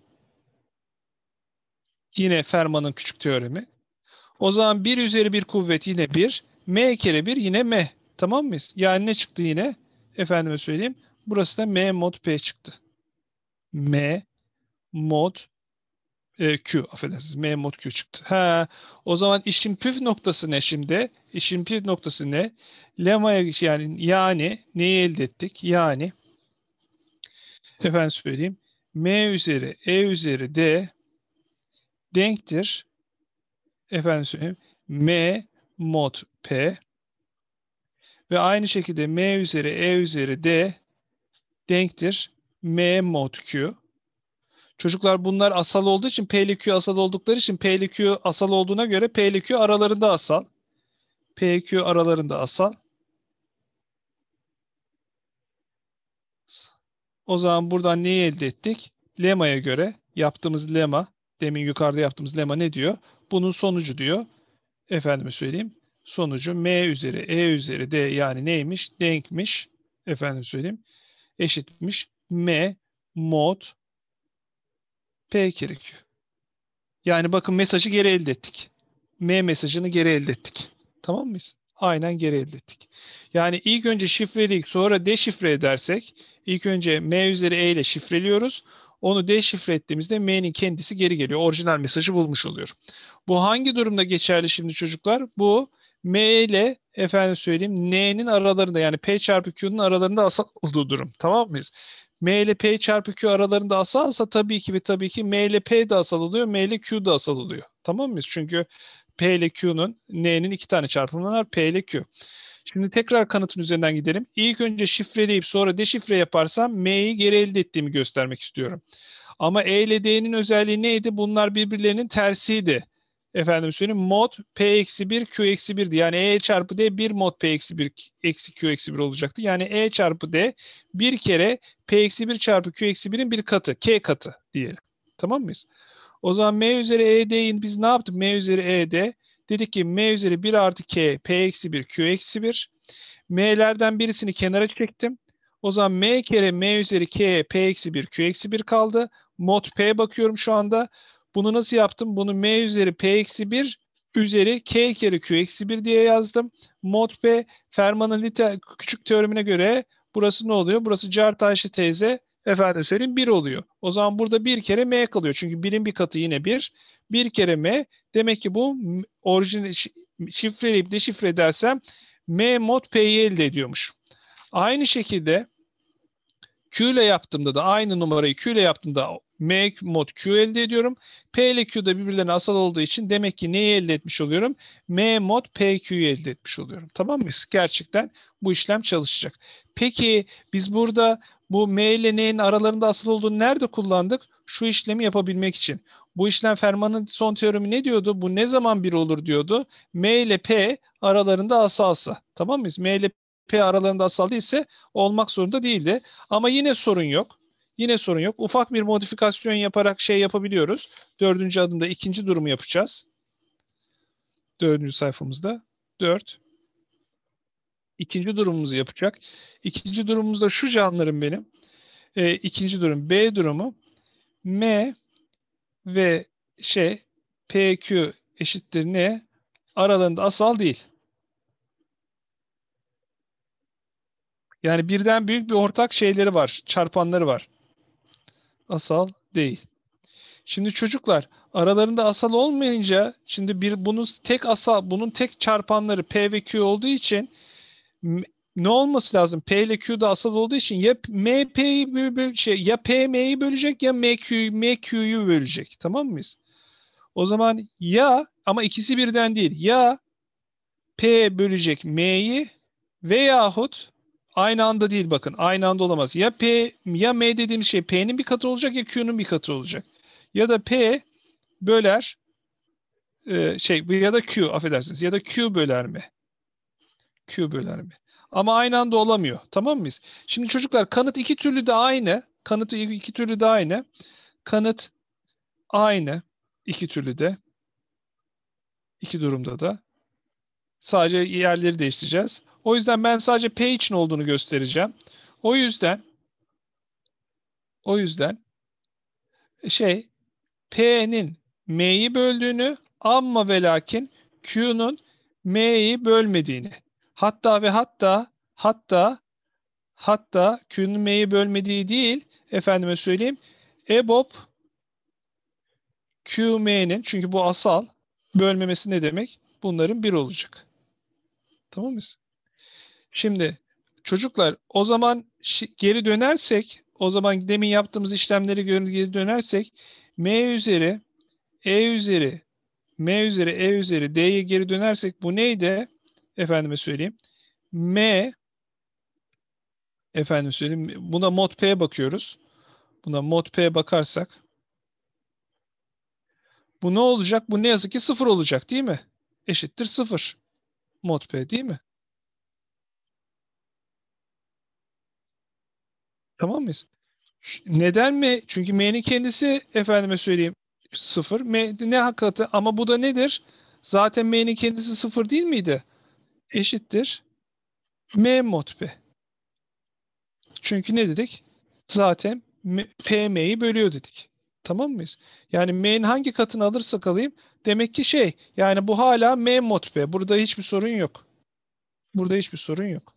Yine Fermat'ın küçük teoremi. O zaman 1 üzeri 1 kuvvet yine 1. m kere 1 yine m. Tamam mıyız? Yani ne çıktı yine? Efendime söyleyeyim. Burası da m mod p çıktı. m mod e, Q affedersiniz. M mod Q çıktı. Ha, o zaman işin püf noktası ne şimdi? İşin püf noktası ne? Lema'ya yani yani neyi elde ettik? Yani efendim söyleyeyim. M üzeri E üzeri D denktir. Efendim söyleyeyim. M mod P ve aynı şekilde M üzeri E üzeri D denktir. M mod Q. Çocuklar bunlar asal olduğu için P asal oldukları için P asal olduğuna göre P aralarında asal. PQ aralarında asal. O zaman buradan neyi elde ettik? Lema'ya göre yaptığımız lema, demin yukarıda yaptığımız lema ne diyor? Bunun sonucu diyor. Efendime söyleyeyim. Sonucu M üzeri E üzeri D yani neymiş? Denkmiş. Efendim söyleyeyim. Eşitmiş. M mod P gerekiyor. Yani bakın mesajı geri elde ettik. M mesajını geri elde ettik. Tamam mıyız? Aynen geri elde ettik. Yani ilk önce şifreleyip sonra deşifre edersek ilk önce M üzeri E ile şifreliyoruz. Onu deşifre ettiğimizde M'nin kendisi geri geliyor. Orijinal mesajı bulmuş oluyor. Bu hangi durumda geçerli şimdi çocuklar? Bu M ile efendim söyleyeyim N'nin aralarında yani P çarpı Q'nun aralarında asal olduğu durum. Tamam mıyız? M ile P çarpı Q aralarında asalsa tabii ki ve tabii ki M ile P de asal oluyor, M ile Q da asal oluyor. Tamam mı? Çünkü P ile Q'nun N'nin iki tane çarpımı var P ile Q. Şimdi tekrar kanıtın üzerinden gidelim. İlk önce şifreleyip sonra deşifre yaparsam M'yi geri elde ettiğimi göstermek istiyorum. Ama E ile D'nin özelliği neydi? Bunlar birbirlerinin tersiydi efendim söyleyeyim mod P-1 Q-1'di. Yani E çarpı D 1 mod P-1 eksi Q-1 olacaktı. Yani E çarpı D bir kere P-1 çarpı Q-1'in bir katı. K katı diyelim. Tamam mıyız? O zaman M üzeri e ED'in biz ne yaptık? M üzeri e d Dedik ki M üzeri 1 artı K P-1 Q-1. M'lerden birisini kenara çektim. O zaman M kere M üzeri K P-1 Q-1 kaldı. Mod P bakıyorum şu anda. Bunu nasıl yaptım? Bunu m üzeri p eksi 1 üzeri k kere q eksi 1 diye yazdım. Mod p Fermat'ın lite küçük teoremine göre burası ne oluyor? Burası Cartayşı teyze efendim söyleyeyim 1 oluyor. O zaman burada bir kere m kalıyor. Çünkü birin bir katı yine 1. Bir kere m. Demek ki bu orijin şifreleyip de şifre m mod p'yi elde ediyormuş. Aynı şekilde Q ile yaptığımda da aynı numarayı Q ile yaptığımda M mod Q elde ediyorum. P ile Q da birbirlerine asal olduğu için demek ki neyi elde etmiş oluyorum? M mod PQ'yu elde etmiş oluyorum. Tamam mı? Gerçekten bu işlem çalışacak. Peki biz burada bu M ile N'nin aralarında asıl olduğunu nerede kullandık? Şu işlemi yapabilmek için. Bu işlem Fermat'ın son teoremi ne diyordu? Bu ne zaman bir olur diyordu. M ile P aralarında asalsa. Tamam mıyız? M ile P aralarında asal değilse olmak zorunda değildi. Ama yine sorun yok. Yine sorun yok. Ufak bir modifikasyon yaparak şey yapabiliyoruz. Dördüncü adımda ikinci durumu yapacağız. Dördüncü sayfamızda. Dört. İkinci durumumuzu yapacak. İkinci durumumuzda şu canlarım benim. E, ikinci durum B durumu. M ve şey PQ eşittir ne? Aralarında asal değil. Yani birden büyük bir ortak şeyleri var, çarpanları var asal değil. Şimdi çocuklar aralarında asal olmayınca şimdi bir bunun tek asal bunun tek çarpanları P ve Q olduğu için ne olması lazım? P ile Q da asal olduğu için ya MP'yi şey ya PM'yi bölecek ya MQ MQ'yu bölecek. Tamam mıyız? O zaman ya ama ikisi birden değil. Ya P bölecek M'yi veyahut Aynı anda değil bakın. Aynı anda olamaz. Ya P ya M dediğimiz şey P'nin bir katı olacak ya Q'nun bir katı olacak. Ya da P böler e, şey ya da Q affedersiniz ya da Q böler mi? Q böler mi? Ama aynı anda olamıyor. Tamam mıyız? Şimdi çocuklar kanıt iki türlü de aynı. Kanıt iki türlü de aynı. Kanıt aynı iki türlü de. iki durumda da. Sadece yerleri değiştireceğiz. O yüzden ben sadece P için olduğunu göstereceğim. O yüzden o yüzden şey P'nin M'yi böldüğünü ama ve lakin Q'nun M'yi bölmediğini hatta ve hatta hatta hatta Q'nun M'yi bölmediği değil efendime söyleyeyim EBOB QM'nin çünkü bu asal bölmemesi ne demek? Bunların bir olacak. Tamam mıyız? Şimdi çocuklar o zaman geri dönersek o zaman demin yaptığımız işlemleri geri dönersek m üzeri e üzeri m üzeri e üzeri d'ye geri dönersek bu neydi? Efendime söyleyeyim. m efendim söyleyeyim buna mod p'ye bakıyoruz. Buna mod p'ye bakarsak bu ne olacak? Bu ne yazık ki sıfır olacak değil mi? Eşittir sıfır. Mod p değil mi? Tamam mıyız? Neden mi? Çünkü m'nin kendisi efendime söyleyeyim sıfır. M, ne hakikati? Ama bu da nedir? Zaten m'nin kendisi sıfır değil miydi? Eşittir. M mod p. Çünkü ne dedik? Zaten PM'yi bölüyor dedik. Tamam mıyız? Yani M'nin hangi katını alırsak alayım demek ki şey yani bu hala M mod P. Burada hiçbir sorun yok. Burada hiçbir sorun yok.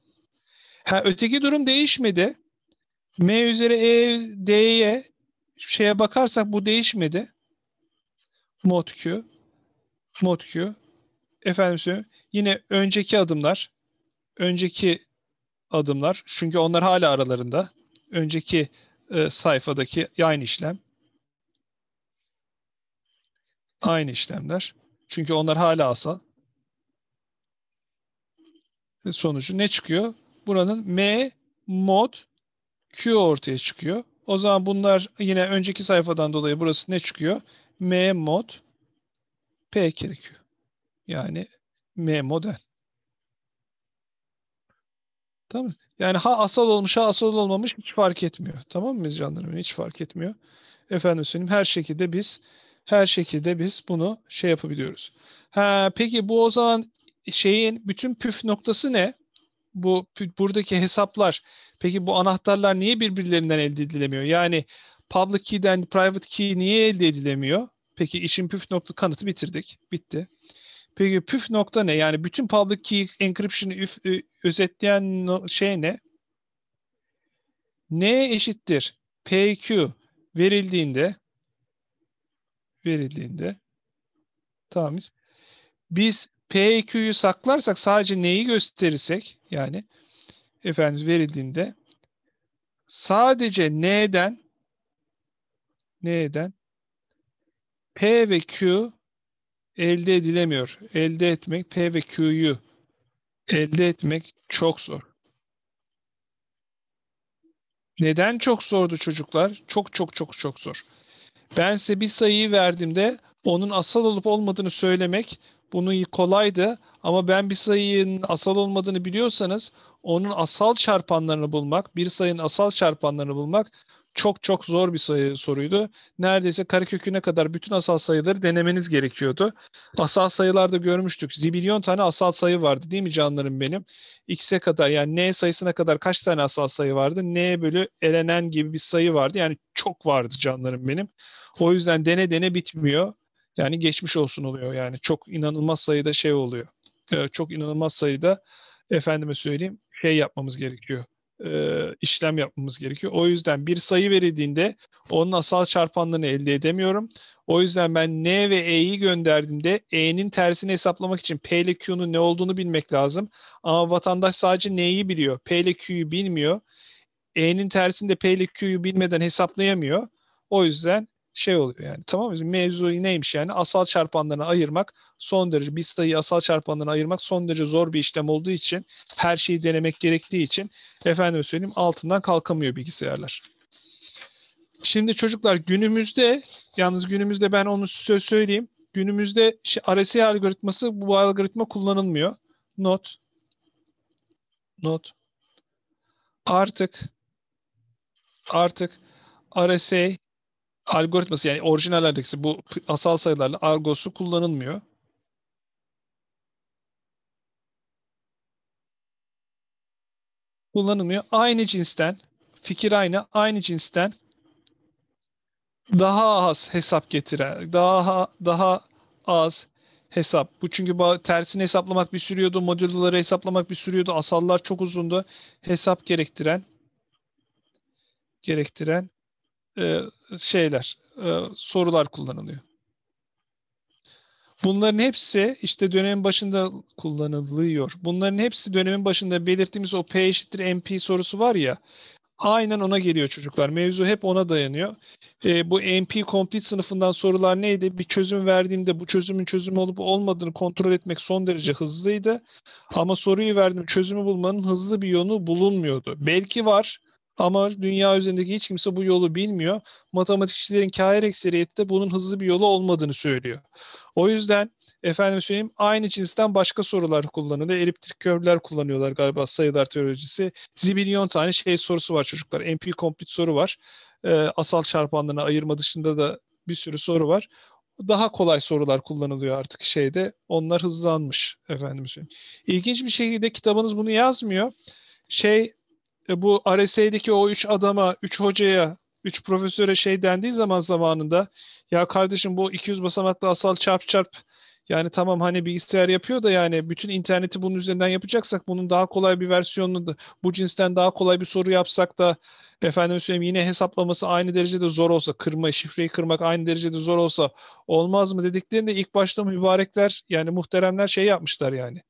Ha, öteki durum değişmedi. M üzeri E D'ye şeye bakarsak bu değişmedi. Mod Q. Mod Q. Efendim söyleyeyim. Yine önceki adımlar. Önceki adımlar. Çünkü onlar hala aralarında. Önceki e, sayfadaki aynı işlem. Aynı işlemler. Çünkü onlar hala asal. Sonucu ne çıkıyor? Buranın M mod Q ortaya çıkıyor. O zaman bunlar yine önceki sayfadan dolayı burası ne çıkıyor? M mod P kere Q. Yani M model. Tamam Yani ha asal olmuş ha asal olmamış hiç fark etmiyor. Tamam mı biz canlarım? Hiç fark etmiyor. Efendim söyleyeyim her şekilde biz her şekilde biz bunu şey yapabiliyoruz. Ha, peki bu o zaman şeyin bütün püf noktası ne? bu buradaki hesaplar peki bu anahtarlar niye birbirlerinden elde edilemiyor? Yani public key'den private key niye elde edilemiyor? Peki işin püf nokta kanıtı bitirdik. Bitti. Peki püf nokta ne? Yani bütün public key encryption'ı özetleyen no şey ne? N eşittir PQ verildiğinde verildiğinde tamam biz PQ'yu e saklarsak sadece neyi gösterirsek yani efendim verildiğinde sadece N'den N'den P ve Q elde edilemiyor. Elde etmek P ve Q'yu elde etmek çok zor. Neden çok zordu çocuklar? Çok çok çok çok zor. Ben size bir sayıyı verdiğimde onun asal olup olmadığını söylemek bunun kolaydı ama ben bir sayının asal olmadığını biliyorsanız onun asal çarpanlarını bulmak, bir sayının asal çarpanlarını bulmak çok çok zor bir sayı soruydu. Neredeyse kareköküne kadar bütün asal sayıları denemeniz gerekiyordu. Asal sayılarda görmüştük. Zibilyon tane asal sayı vardı değil mi canlarım benim? X'e kadar yani N sayısına kadar kaç tane asal sayı vardı? N bölü elenen gibi bir sayı vardı. Yani çok vardı canlarım benim. O yüzden dene dene bitmiyor. Yani geçmiş olsun oluyor yani. Çok inanılmaz sayıda şey oluyor. E, çok inanılmaz sayıda efendime söyleyeyim şey yapmamız gerekiyor. E, işlem yapmamız gerekiyor. O yüzden bir sayı verildiğinde onun asal çarpanlarını elde edemiyorum. O yüzden ben N ve E'yi gönderdiğimde E'nin tersini hesaplamak için P ile Q'nun ne olduğunu bilmek lazım. Ama vatandaş sadece N'yi biliyor. P ile Q'yu bilmiyor. E'nin tersini de P ile Q'yu bilmeden hesaplayamıyor. O yüzden şey oluyor yani. Tamam mı? Mevzu neymiş yani? Asal çarpanlarını ayırmak son derece bir sayı asal çarpanlarına ayırmak son derece zor bir işlem olduğu için her şeyi denemek gerektiği için efendim söyleyeyim altından kalkamıyor bilgisayarlar. Şimdi çocuklar günümüzde yalnız günümüzde ben onu size söyleyeyim. Günümüzde RSI algoritması bu algoritma kullanılmıyor. Not. Not. Artık artık RSI algoritması yani orijinal bu asal sayılarla argosu kullanılmıyor. Kullanılmıyor. Aynı cinsten, fikir aynı, aynı cinsten daha az hesap getiren, daha daha az hesap. Bu çünkü tersini hesaplamak bir sürüyordu, modülleri hesaplamak bir sürüyordu. Asallar çok uzundu. Hesap gerektiren gerektiren e, şeyler, e, sorular kullanılıyor. Bunların hepsi işte dönemin başında kullanılıyor. Bunların hepsi dönemin başında belirttiğimiz o P eşittir MP sorusu var ya. Aynen ona geliyor çocuklar. Mevzu hep ona dayanıyor. E, bu MP Complete sınıfından sorular neydi? Bir çözüm verdiğimde bu çözümün çözüm olup olmadığını kontrol etmek son derece hızlıydı. Ama soruyu verdim çözümü bulmanın hızlı bir yolu bulunmuyordu. Belki var ama dünya üzerindeki hiç kimse bu yolu bilmiyor. Matematikçilerin kahir ekseriyeti de bunun hızlı bir yolu olmadığını söylüyor. O yüzden efendim söyleyeyim aynı cinsten başka sorular kullanılıyor. Eliptik körler kullanıyorlar galiba sayılar teolojisi. Zibilyon tane şey sorusu var çocuklar. MP complete soru var. E, asal çarpanlarına ayırma dışında da bir sürü soru var. Daha kolay sorular kullanılıyor artık şeyde. Onlar hızlanmış efendim söyleyeyim. İlginç bir şekilde kitabınız bunu yazmıyor. Şey e, bu RSA'deki o üç adama, üç hocaya, üç profesöre şey dendiği zaman zamanında ya kardeşim bu 200 basamaklı asal çarp çarp yani tamam hani bilgisayar yapıyor da yani bütün interneti bunun üzerinden yapacaksak bunun daha kolay bir versiyonunu da bu cinsten daha kolay bir soru yapsak da efendim söyleyeyim yine hesaplaması aynı derecede zor olsa kırma şifreyi kırmak aynı derecede zor olsa olmaz mı dediklerinde ilk başta mübarekler yani muhteremler şey yapmışlar yani.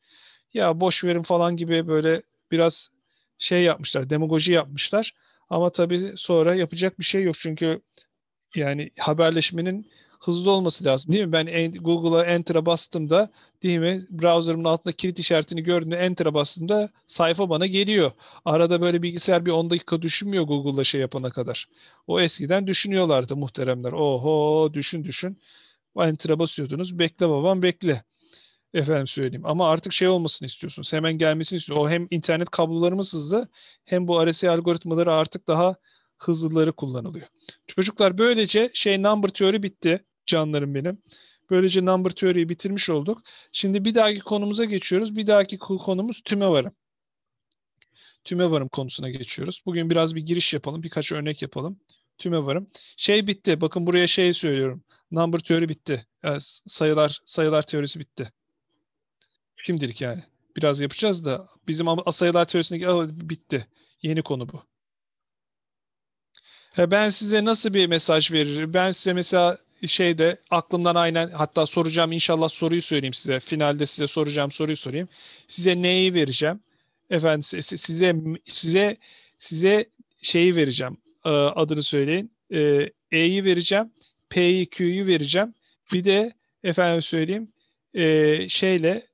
Ya boş verin falan gibi böyle biraz şey yapmışlar, demagoji yapmışlar. Ama tabii sonra yapacak bir şey yok çünkü yani haberleşmenin hızlı olması lazım değil mi? Ben Google'a Enter'a bastım da, değil mi? Browser'ımın altında kilit işaretini gördüğümde Enter'a bastım da sayfa bana geliyor. Arada böyle bilgisayar bir 10 dakika düşünmüyor Google'la şey yapana kadar. O eskiden düşünüyorlardı muhteremler. Oho düşün düşün. Enter'a basıyordunuz. Bekle babam bekle. Efendim söyleyeyim. Ama artık şey olmasını istiyorsun. Hemen gelmesini istiyorsun. O hem internet kablolarımız hızlı hem bu RSI algoritmaları artık daha hızlıları kullanılıyor. Çocuklar böylece şey number teori bitti canlarım benim. Böylece number teoriyi bitirmiş olduk. Şimdi bir dahaki konumuza geçiyoruz. Bir dahaki konumuz tüme varım. Tüme varım konusuna geçiyoruz. Bugün biraz bir giriş yapalım. Birkaç örnek yapalım. Tüme varım. Şey bitti. Bakın buraya şey söylüyorum. Number teori bitti. Yani ee, sayılar sayılar teorisi bitti. Şimdilik yani. Biraz yapacağız da bizim sayılar teorisindeki bitti. Yeni konu bu. Ben size nasıl bir mesaj veririm? Ben size mesela şeyde aklımdan aynen hatta soracağım inşallah soruyu söyleyeyim size. Finalde size soracağım soruyu sorayım. Size neyi vereceğim? Efendim size size size şeyi vereceğim. Ee, adını söyleyin. Ee, E'yi vereceğim. P'yi Q'yu vereceğim. Bir de efendim söyleyeyim ee, şeyle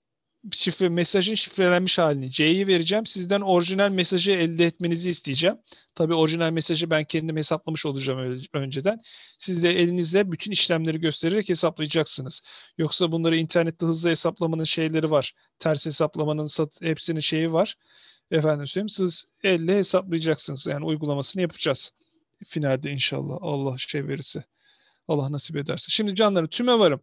şifre mesajın şifrelenmiş halini C'yi vereceğim. Sizden orijinal mesajı elde etmenizi isteyeceğim. Tabi orijinal mesajı ben kendim hesaplamış olacağım önceden. Siz de elinizle bütün işlemleri göstererek hesaplayacaksınız. Yoksa bunları internette hızlı hesaplamanın şeyleri var. Ters hesaplamanın hepsinin şeyi var. Efendim söyleyeyim siz elle hesaplayacaksınız. Yani uygulamasını yapacağız. Finalde inşallah Allah şey verirse. Allah nasip ederse. Şimdi canları tüme varım.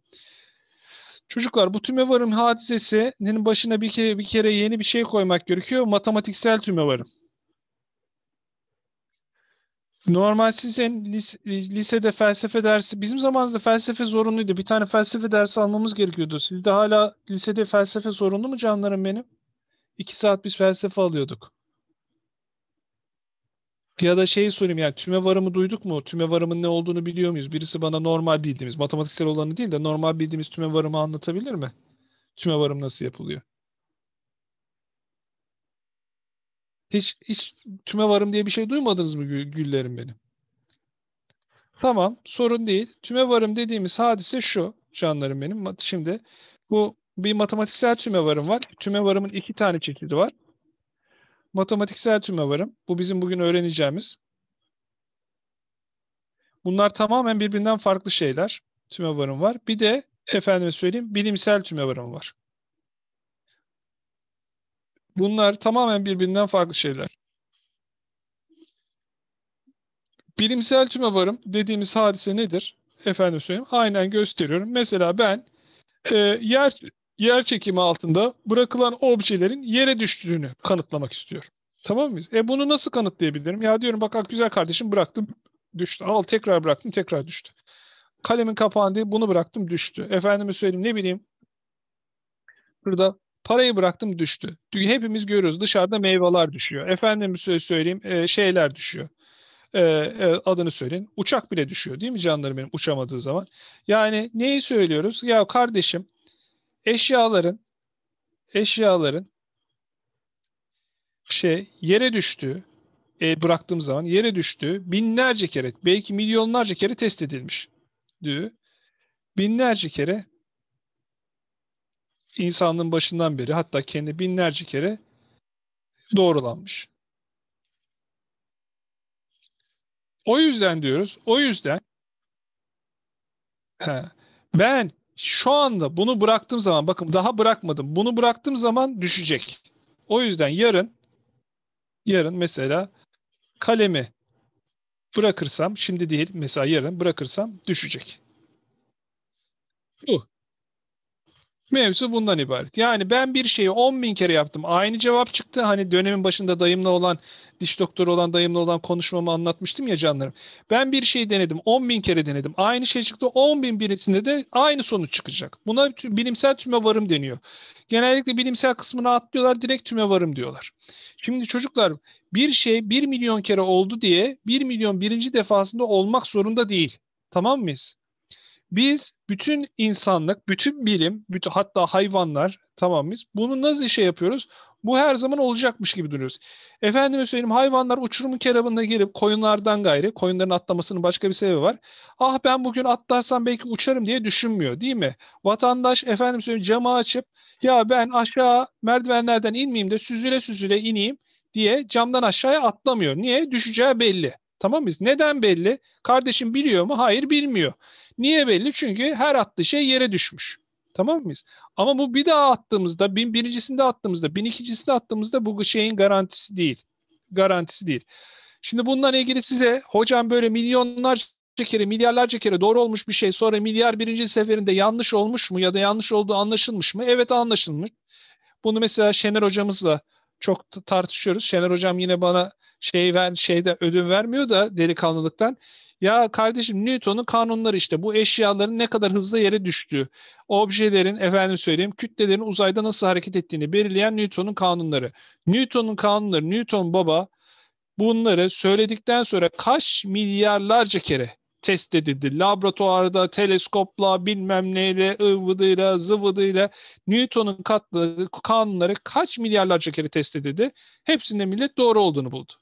Çocuklar bu tümövarım hadisesinin başına bir kere, bir kere yeni bir şey koymak gerekiyor. Matematiksel varım. Normal sizin lise, lisede felsefe dersi, bizim zamanımızda felsefe zorunluydu. Bir tane felsefe dersi almamız gerekiyordu. Sizde hala lisede felsefe zorunlu mu canlarım benim? İki saat biz felsefe alıyorduk. Ya da şey sorayım yani tüme varımı duyduk mu? Tüme varımın ne olduğunu biliyor muyuz? Birisi bana normal bildiğimiz, matematiksel olanı değil de normal bildiğimiz tüme varımı anlatabilir mi? Tüme varım nasıl yapılıyor? Hiç, hiç tüme varım diye bir şey duymadınız mı güllerim benim? Tamam sorun değil. Tüme varım dediğimiz hadise şu canlarım benim. Şimdi bu bir matematiksel tüme varım var. Tüme varımın iki tane çeşidi var matematiksel tüme varım. Bu bizim bugün öğreneceğimiz. Bunlar tamamen birbirinden farklı şeyler. Tüme varım var. Bir de efendime söyleyeyim bilimsel tüme varım var. Bunlar tamamen birbirinden farklı şeyler. Bilimsel tüme varım dediğimiz hadise nedir? Efendim söyleyeyim. Aynen gösteriyorum. Mesela ben e, yer yer çekimi altında bırakılan objelerin yere düştüğünü kanıtlamak istiyor. Tamam mıyız? E bunu nasıl kanıtlayabilirim? Ya diyorum bak ah, güzel kardeşim bıraktım düştü. Al tekrar bıraktım tekrar düştü. Kalemin kapağını bunu bıraktım düştü. Efendime söyleyeyim ne bileyim. Burada parayı bıraktım düştü. Hepimiz görüyoruz dışarıda meyveler düşüyor. Efendime söyleyeyim e, şeyler düşüyor. E, e, adını söyleyin. Uçak bile düşüyor değil mi canlarım benim uçamadığı zaman? Yani neyi söylüyoruz? Ya kardeşim eşyaların eşyaların şey yere düştüğü e, bıraktığım zaman yere düştüğü binlerce kere belki milyonlarca kere test edilmiş diyor. Binlerce kere insanlığın başından beri hatta kendi binlerce kere doğrulanmış. O yüzden diyoruz, o yüzden he, ben şu anda bunu bıraktığım zaman bakın daha bırakmadım. Bunu bıraktığım zaman düşecek. O yüzden yarın yarın mesela kalemi bırakırsam şimdi değil mesela yarın bırakırsam düşecek. Bu. Mevzu bundan ibaret. Yani ben bir şeyi 10 bin kere yaptım. Aynı cevap çıktı. Hani dönemin başında dayımla olan, diş doktoru olan dayımla olan konuşmamı anlatmıştım ya canlarım. Ben bir şeyi denedim. 10 bin kere denedim. Aynı şey çıktı. 10 bin birisinde de aynı sonuç çıkacak. Buna bilimsel tüme varım deniyor. Genellikle bilimsel kısmını atlıyorlar. Direkt tüme varım diyorlar. Şimdi çocuklar bir şey 1 milyon kere oldu diye 1 milyon birinci defasında olmak zorunda değil. Tamam mıyız? Biz bütün insanlık, bütün bilim, bütün, hatta hayvanlar tamam biz bunu nasıl şey yapıyoruz? Bu her zaman olacakmış gibi duruyoruz. Efendime söyleyeyim hayvanlar uçurumun kerabında gelip koyunlardan gayri, koyunların atlamasının başka bir sebebi var. Ah ben bugün atlarsam belki uçarım diye düşünmüyor değil mi? Vatandaş efendim söyleyeyim camı açıp ya ben aşağı merdivenlerden inmeyeyim de süzüle süzüle ineyim diye camdan aşağıya atlamıyor. Niye? Düşeceği belli. Tamam mıyız? Neden belli? Kardeşim biliyor mu? Hayır bilmiyor. Niye belli? Çünkü her attığı şey yere düşmüş. Tamam mıyız? Ama bu bir daha attığımızda, bin birincisinde attığımızda, bin ikincisinde attığımızda bu şeyin garantisi değil. Garantisi değil. Şimdi bundan ilgili size hocam böyle milyonlarca kere, milyarlarca kere doğru olmuş bir şey sonra milyar birinci seferinde yanlış olmuş mu ya da yanlış olduğu anlaşılmış mı? Evet anlaşılmış. Bunu mesela Şener hocamızla çok tartışıyoruz. Şener hocam yine bana şey ver, şeyde ödün vermiyor da delikanlılıktan. Ya kardeşim Newton'un kanunları işte bu eşyaların ne kadar hızlı yere düştüğü, objelerin efendim söyleyeyim kütlelerin uzayda nasıl hareket ettiğini belirleyen Newton'un kanunları. Newton'un kanunları, Newton baba bunları söyledikten sonra kaç milyarlarca kere test edildi. Laboratuvarda teleskopla bilmem neyle ıvıdıyla zıvıdıyla Newton'un katladığı kanunları kaç milyarlarca kere test edildi. Hepsinde millet doğru olduğunu buldu.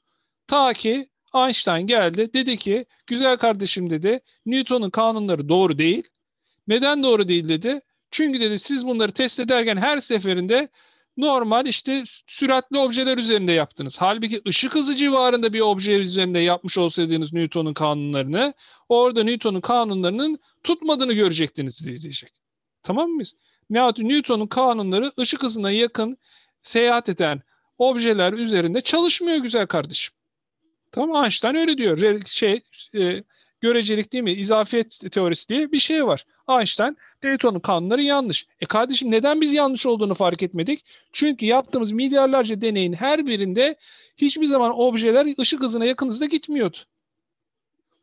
Ta ki Einstein geldi dedi ki güzel kardeşim dedi Newton'un kanunları doğru değil. Neden doğru değil dedi. Çünkü dedi siz bunları test ederken her seferinde normal işte süratli objeler üzerinde yaptınız. Halbuki ışık hızı civarında bir obje üzerinde yapmış olsaydınız Newton'un kanunlarını orada Newton'un kanunlarının tutmadığını görecektiniz diyecek. Tamam mıyız? Newton'un kanunları ışık hızına yakın seyahat eden objeler üzerinde çalışmıyor güzel kardeşim. Tamam Einstein öyle diyor. Şey e, görecelik değil mi? İzafiyet teorisi diye bir şey var. Einstein Newton'un kanunları yanlış. E kardeşim neden biz yanlış olduğunu fark etmedik? Çünkü yaptığımız milyarlarca deneyin her birinde hiçbir zaman objeler ışık hızına yakınızda gitmiyordu.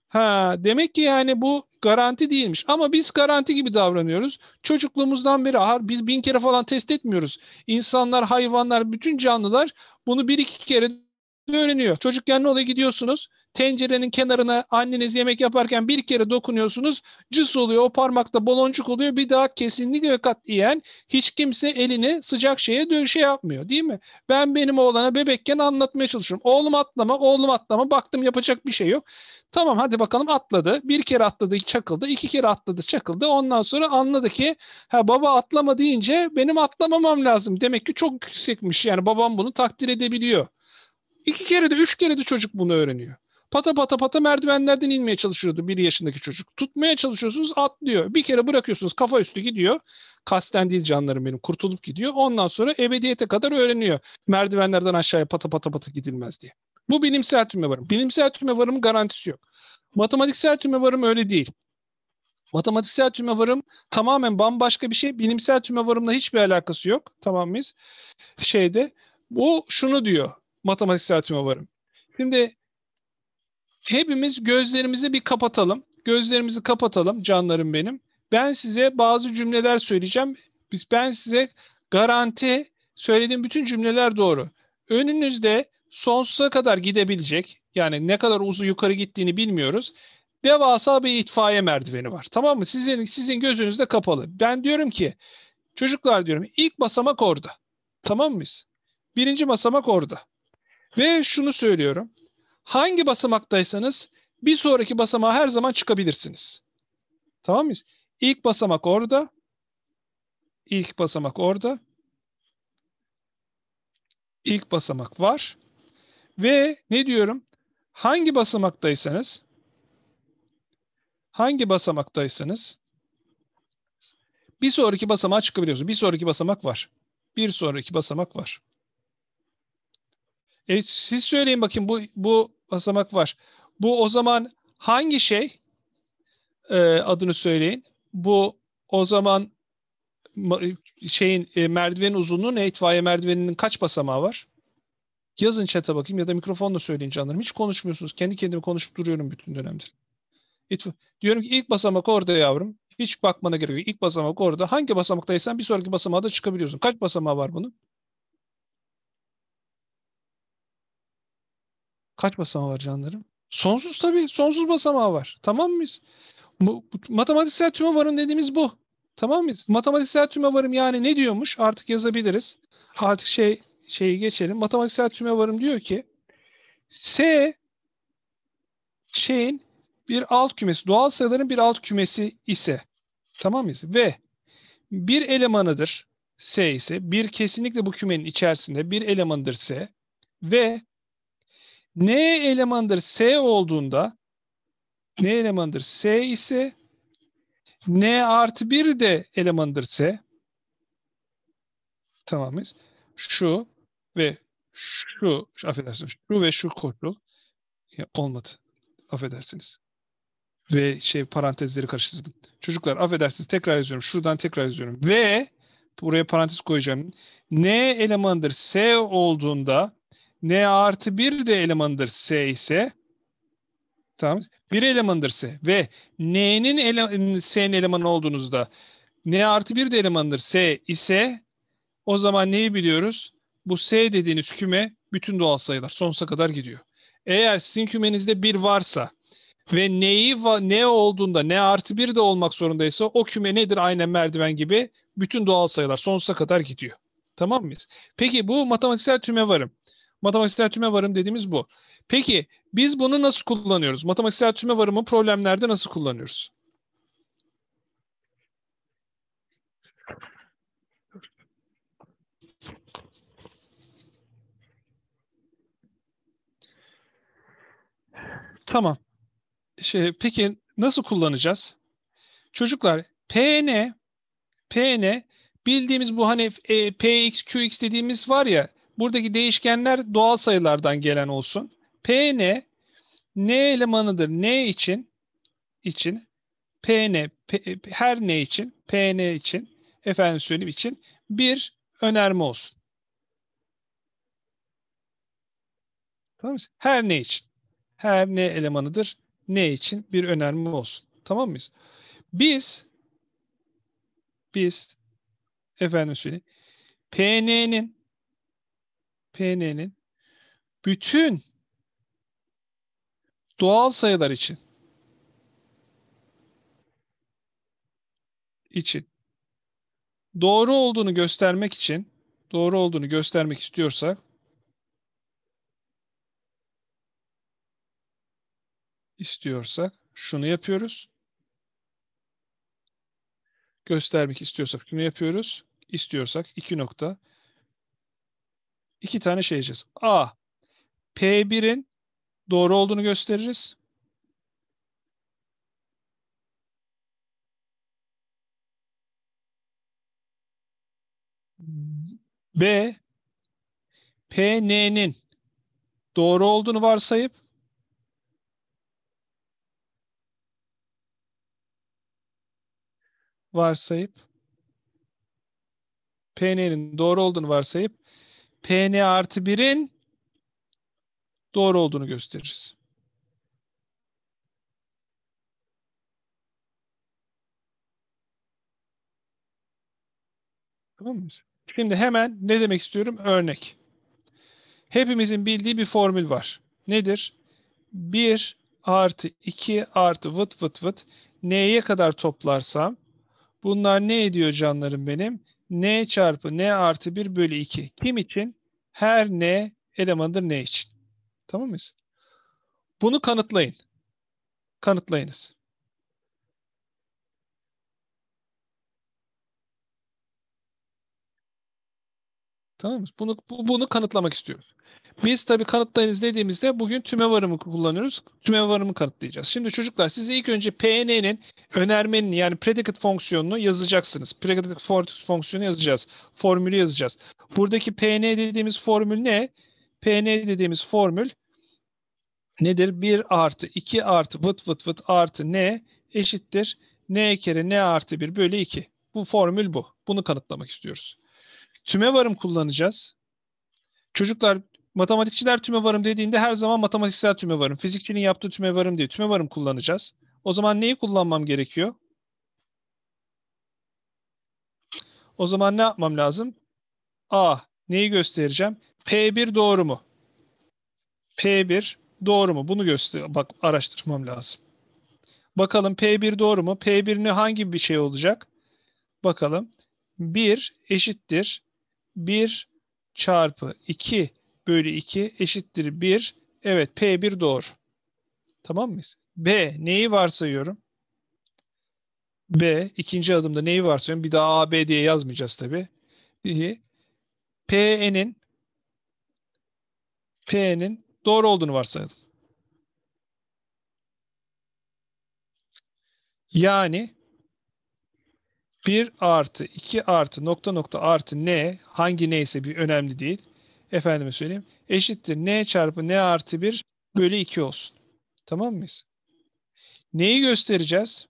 Ha, demek ki yani bu garanti değilmiş. Ama biz garanti gibi davranıyoruz. Çocukluğumuzdan beri biz bin kere falan test etmiyoruz. İnsanlar, hayvanlar, bütün canlılar bunu bir iki kere öğreniyor. Çocukken ne oluyor gidiyorsunuz tencerenin kenarına anneniz yemek yaparken bir kere dokunuyorsunuz cız oluyor o parmakta boloncuk oluyor bir daha kesinlikle ve katiyen hiç kimse elini sıcak şeye dönüşe şey yapmıyor değil mi? Ben benim oğlana bebekken anlatmaya çalışıyorum. Oğlum atlama oğlum atlama baktım yapacak bir şey yok. Tamam hadi bakalım atladı. Bir kere atladı çakıldı. iki kere atladı çakıldı. Ondan sonra anladı ki ha baba atlama deyince benim atlamamam lazım. Demek ki çok yüksekmiş yani babam bunu takdir edebiliyor. İki kere de üç kere de çocuk bunu öğreniyor. Pata pata pata merdivenlerden inmeye çalışıyordu bir yaşındaki çocuk. Tutmaya çalışıyorsunuz atlıyor. Bir kere bırakıyorsunuz kafa üstü gidiyor. Kasten değil canlarım benim kurtulup gidiyor. Ondan sonra ebediyete kadar öğreniyor. Merdivenlerden aşağıya pata pata pata gidilmez diye. Bu bilimsel tüme varım. Bilimsel tüme varım garantisi yok. Matematiksel tüme varım öyle değil. Matematiksel tüme varım tamamen bambaşka bir şey. Bilimsel tüme varımla hiçbir alakası yok. Tamam mıyız? Şeyde bu şunu diyor matematiksel varım. Şimdi hepimiz gözlerimizi bir kapatalım. Gözlerimizi kapatalım canlarım benim. Ben size bazı cümleler söyleyeceğim. Biz ben size garanti söylediğim bütün cümleler doğru. Önünüzde sonsuza kadar gidebilecek yani ne kadar uzun yukarı gittiğini bilmiyoruz. Devasa bir itfaiye merdiveni var. Tamam mı? Sizin sizin gözünüzde kapalı. Ben diyorum ki çocuklar diyorum ilk basamak orada. Tamam mıyız? Birinci basamak orada. Ve şunu söylüyorum. Hangi basamaktaysanız bir sonraki basamağa her zaman çıkabilirsiniz. Tamam mıyız? İlk basamak orada. İlk basamak orada. İlk basamak var. Ve ne diyorum? Hangi basamaktaysanız hangi basamaktaysanız bir sonraki basamağa çıkabiliyorsunuz. Bir sonraki basamak var. Bir sonraki basamak var. E, siz söyleyin bakayım bu bu basamak var. Bu o zaman hangi şey e, adını söyleyin. Bu o zaman şeyin e, merdivenin uzunluğu ne? İtfaiye merdiveninin kaç basamağı var? Yazın çete bakayım ya da mikrofonla söyleyin canlarım. Hiç konuşmuyorsunuz. Kendi kendime konuşup duruyorum bütün dönemdir. İtfa... Diyorum ki ilk basamak orada yavrum. Hiç bakmana gerek yok. İlk basamak orada. Hangi basamaktaysan bir sonraki basamağa da çıkabiliyorsun. Kaç basamağı var bunun? Kaç basamağı var canlarım? Sonsuz tabii. Sonsuz basamağı var. Tamam mıyız? Bu, matematiksel tüme varım dediğimiz bu. Tamam mıyız? Matematiksel tüme varım yani ne diyormuş? Artık yazabiliriz. Artık şey şeyi geçelim. Matematiksel tüme varım diyor ki S şeyin bir alt kümesi, doğal sayıların bir alt kümesi ise tamam mıyız? Ve bir elemanıdır S ise bir kesinlikle bu kümenin içerisinde bir elemanıdır S ve N elemandır S olduğunda N elemandır S ise N artı 1 de elemandır S. Tamamız. Şu ve şu, şu affedersiniz. Şu ve şu koşul olmadı. Affedersiniz. Ve şey parantezleri karıştırdım. Çocuklar affedersiniz tekrar yazıyorum. Şuradan tekrar yazıyorum. Ve buraya parantez koyacağım. N elemandır S olduğunda N artı 1 de elemandır S ise. Tamam. Bir elemandır S. Ve N'nin ele, S'nin elemanı olduğunuzda N artı 1 de elemandır S ise o zaman neyi biliyoruz? Bu S dediğiniz küme bütün doğal sayılar sonsuza kadar gidiyor. Eğer sizin kümenizde 1 varsa ve neyi ne olduğunda ne artı bir de olmak zorundaysa o küme nedir aynen merdiven gibi bütün doğal sayılar sonsuza kadar gidiyor. Tamam mıyız? Peki bu matematiksel tüme varım matematiksel tüme varım dediğimiz bu. Peki biz bunu nasıl kullanıyoruz? Matematiksel tüme varımı problemlerde nasıl kullanıyoruz? Tamam. Şey, peki nasıl kullanacağız? Çocuklar PN PN bildiğimiz bu hani e, PX QX dediğimiz var ya Buradaki değişkenler doğal sayılardan gelen olsun. P ne? N elemanıdır. N için? için. P ne? P, her ne için? P ne için? Efendim söyleyeyim için. Bir önerme olsun. Tamam mı? Her ne için? Her ne elemanıdır? Ne için? Bir önerme olsun. Tamam mıyız? Biz biz efendim söyleyeyim. PN'nin PN'nin bütün doğal sayılar için için doğru olduğunu göstermek için doğru olduğunu göstermek istiyorsa istiyorsa şunu yapıyoruz. Göstermek istiyorsak şunu yapıyoruz. İstiyorsak iki nokta iki tane şey yiyeceğiz. A. P1'in doğru olduğunu gösteririz. B. PN'nin doğru olduğunu varsayıp varsayıp PN'nin doğru olduğunu varsayıp Pn artı 1'in doğru olduğunu gösteririz. Tamam mı? Şimdi hemen ne demek istiyorum? Örnek. Hepimizin bildiği bir formül var. Nedir? 1 artı 2 artı vıt vıt vıt neye kadar toplarsam bunlar ne ediyor canlarım benim? n çarpı n artı 1 bölü 2. Kim için? Her n elemanıdır n için. Tamam mıyız? Bunu kanıtlayın. Kanıtlayınız. Tamam mı? Bunu, bu, bunu kanıtlamak istiyoruz. Biz tabii kanıtlayınız dediğimizde bugün tüme varımı kullanıyoruz. Tüme varımı kanıtlayacağız. Şimdi çocuklar size ilk önce PN'nin önermenin yani predicate fonksiyonunu yazacaksınız. Predicate fonksiyonu yazacağız. Formülü yazacağız. Buradaki PN dediğimiz formül ne? PN dediğimiz formül nedir? 1 artı 2 artı vıt vıt vıt artı n eşittir. n kere n artı 1 bölü 2. Bu formül bu. Bunu kanıtlamak istiyoruz. Tüme varım kullanacağız. Çocuklar matematikçiler varım dediğinde her zaman matematiksel varım, Fizikçinin yaptığı varım tümevarım değil. varım kullanacağız. O zaman neyi kullanmam gerekiyor? O zaman ne yapmam lazım? A. Neyi göstereceğim? P1 doğru mu? P1 doğru mu? Bunu göster bak araştırmam lazım. Bakalım P1 doğru mu? P1 ne hangi bir şey olacak? Bakalım. 1 eşittir 1 çarpı 2 bölü 2 eşittir 1. Evet P1 doğru. Tamam mıyız? B neyi varsayıyorum? B ikinci adımda neyi varsayıyorum? Bir daha AB diye yazmayacağız tabii. P'nin P'nin doğru olduğunu varsayalım. Yani 1 artı 2 artı nokta nokta artı ne hangi neyse bir önemli değil efendime söyleyeyim eşittir n çarpı n artı 1 bölü 2 olsun. Tamam mıyız? Neyi göstereceğiz?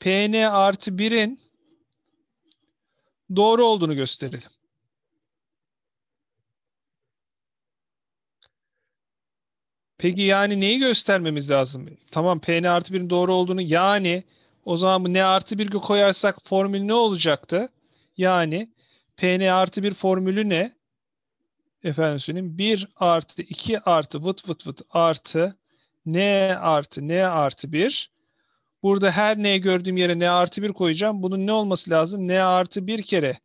Pn artı 1'in doğru olduğunu gösterelim. Peki yani neyi göstermemiz lazım? Tamam Pn artı 1'in doğru olduğunu yani o zaman bu n artı 1 koyarsak formül ne olacaktı? Yani Pn artı 1 formülü ne? efendim söyleyeyim 1 artı 2 artı vıt vıt vıt artı n artı n artı 1. Burada her n gördüğüm yere n artı 1 koyacağım. Bunun ne olması lazım? n artı 1 kere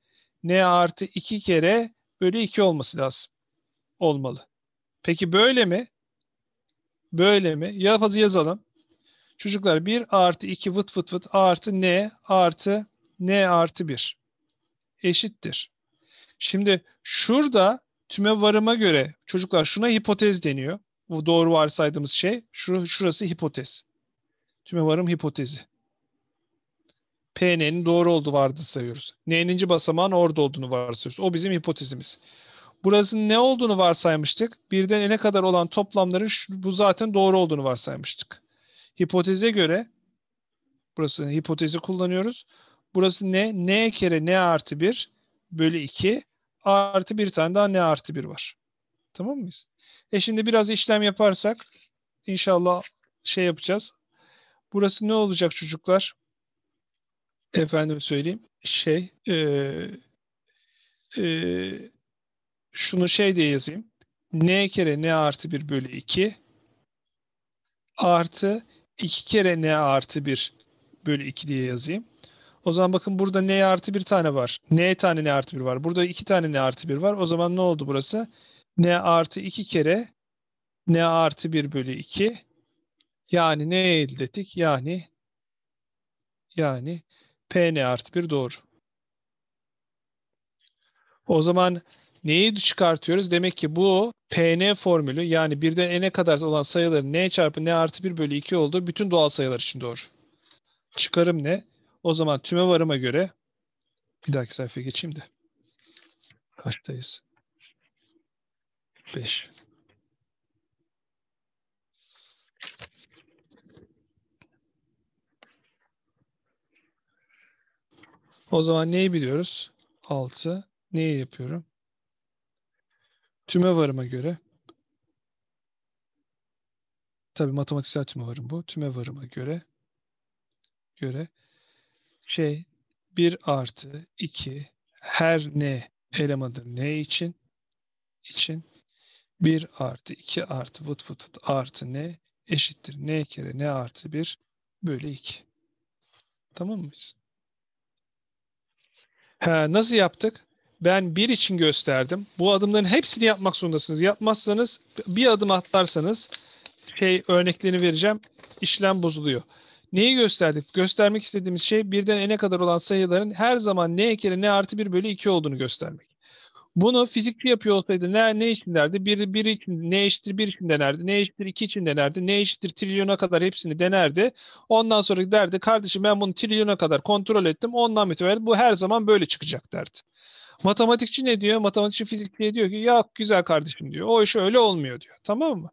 n artı 2 kere bölü 2 olması lazım. Olmalı. Peki böyle mi? Böyle mi? Ya Yapazı yazalım. Çocuklar 1 artı 2 vıt vıt vıt artı n artı n artı 1 eşittir. Şimdi şurada tüme varıma göre çocuklar şuna hipotez deniyor. Bu doğru varsaydığımız şey. Şur şurası hipotez. Tüme varım hipotezi. PN'nin doğru olduğu vardı sayıyoruz. N'ninci basamağın orada olduğunu varsayıyoruz. O bizim hipotezimiz. Burasının ne olduğunu varsaymıştık. Birden ne kadar olan toplamların şu, bu zaten doğru olduğunu varsaymıştık. Hipoteze göre burası hipotezi kullanıyoruz. Burası ne? N kere N artı 1 bölü 2 artı bir tane daha ne artı bir var. Tamam mıyız? E şimdi biraz işlem yaparsak inşallah şey yapacağız. Burası ne olacak çocuklar? Efendim söyleyeyim. Şey e, e, şunu şey diye yazayım. n kere n artı 1 bölü 2 artı 2 kere n artı 1 bölü 2 diye yazayım. O zaman bakın burada n artı bir tane var. n tane n artı bir var. Burada iki tane n artı bir var. O zaman ne oldu burası? n artı iki kere n artı bir bölü iki. Yani ne elde ettik? Yani yani p pn artı bir doğru. O zaman neyi çıkartıyoruz? Demek ki bu pn formülü yani birden n'e kadar olan sayıların n çarpı n artı 1 bölü 2 olduğu bütün doğal sayılar için doğru. Çıkarım ne? O zaman tüme varıma göre bir dahaki sayfaya geçeyim de. Kaçtayız? 5. O zaman neyi biliyoruz? 6. Neyi yapıyorum? Tüme varıma göre. Tabii matematiksel tüme varım bu. Tüme varıma göre. Göre şey 1 artı 2 her ne elemanı ne için için 1 artı 2 artı vut vut vut artı ne eşittir ne kere ne artı 1 bölü 2. Tamam mıyız? Ha, nasıl yaptık? Ben bir için gösterdim. Bu adımların hepsini yapmak zorundasınız. Yapmazsanız bir adım atlarsanız şey örneklerini vereceğim. İşlem bozuluyor. Neyi gösterdik? Göstermek istediğimiz şey birden n'e kadar olan sayıların her zaman n kere n artı 1 bölü 2 olduğunu göstermek. Bunu fizikçi yapıyor olsaydı ne, ne için derdi? Bir, bir için, ne eşittir bir için denerdi, ne eşittir iki için denerdi, ne eşittir trilyona kadar hepsini denerdi. Ondan sonra derdi kardeşim ben bunu trilyona kadar kontrol ettim. Ondan itibaren bu her zaman böyle çıkacak derdi. Matematikçi ne diyor? Matematikçi fizikçiye diyor ki ya güzel kardeşim diyor. O iş öyle olmuyor diyor. Tamam mı?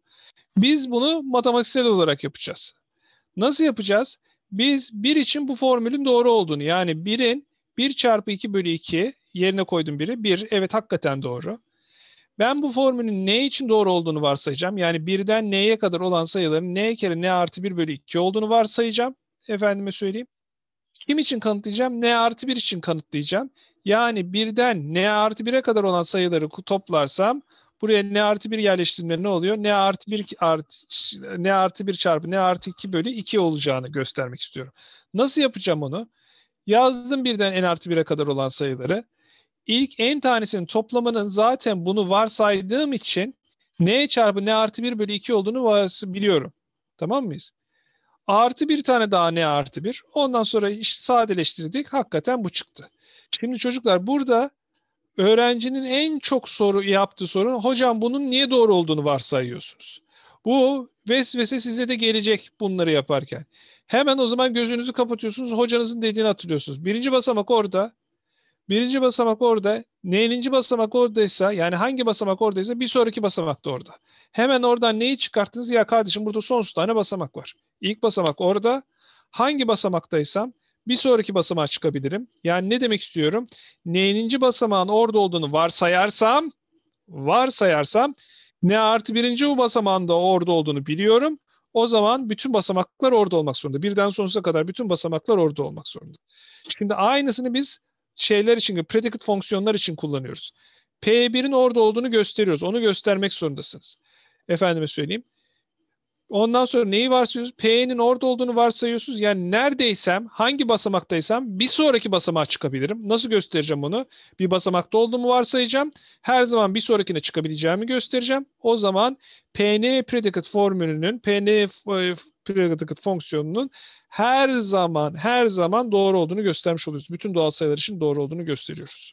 Biz bunu matematiksel olarak yapacağız. Nasıl yapacağız? Biz 1 için bu formülün doğru olduğunu yani 1'in 1 çarpı 2 bölü 2 yerine koydum 1'i. 1 evet hakikaten doğru. Ben bu formülün n için doğru olduğunu varsayacağım. Yani 1'den n'ye kadar olan sayıların n kere n artı 1 bölü 2 olduğunu varsayacağım. Efendime söyleyeyim. Kim için kanıtlayacağım? n artı 1 için kanıtlayacağım. Yani 1'den n artı 1'e kadar olan sayıları toplarsam Buraya ne artı bir yerleştirme ne oluyor? Ne artı bir artı, n artı bir çarpı ne artı iki bölü iki olacağını göstermek istiyorum. Nasıl yapacağım onu? Yazdım birden n artı bire kadar olan sayıları. İlk n tanesinin toplamının zaten bunu varsaydığım için n çarpı n artı 1 bölü 2 olduğunu biliyorum. Tamam mıyız? Artı bir tane daha n artı 1. Ondan sonra iş sadeleştirdik. Hakikaten bu çıktı. Şimdi çocuklar burada öğrencinin en çok soru yaptığı soru hocam bunun niye doğru olduğunu varsayıyorsunuz. Bu vesvese size de gelecek bunları yaparken. Hemen o zaman gözünüzü kapatıyorsunuz hocanızın dediğini hatırlıyorsunuz. Birinci basamak orada. Birinci basamak orada. Neyinci basamak oradaysa yani hangi basamak oradaysa bir sonraki basamak da orada. Hemen oradan neyi çıkarttınız? Ya kardeşim burada sonsuz tane basamak var. İlk basamak orada. Hangi basamaktaysam bir sonraki basamağa çıkabilirim. Yani ne demek istiyorum? N'ninci basamağın orada olduğunu varsayarsam, varsayarsam ne artı birinci bu basamağın da orada olduğunu biliyorum. O zaman bütün basamaklar orada olmak zorunda. Birden sonsuza kadar bütün basamaklar orada olmak zorunda. Şimdi aynısını biz şeyler için, predicate fonksiyonlar için kullanıyoruz. P1'in orada olduğunu gösteriyoruz. Onu göstermek zorundasınız. Efendime söyleyeyim. Ondan sonra neyi varsayıyoruz? P'nin orada olduğunu varsayıyorsunuz. Yani neredeysem, hangi basamaktaysam bir sonraki basamağa çıkabilirim. Nasıl göstereceğim onu? Bir basamakta olduğumu varsayacağım. Her zaman bir sonrakine çıkabileceğimi göstereceğim. O zaman PN predicate formülünün, PN e, predicate fonksiyonunun her zaman, her zaman doğru olduğunu göstermiş oluyoruz. Bütün doğal sayılar için doğru olduğunu gösteriyoruz.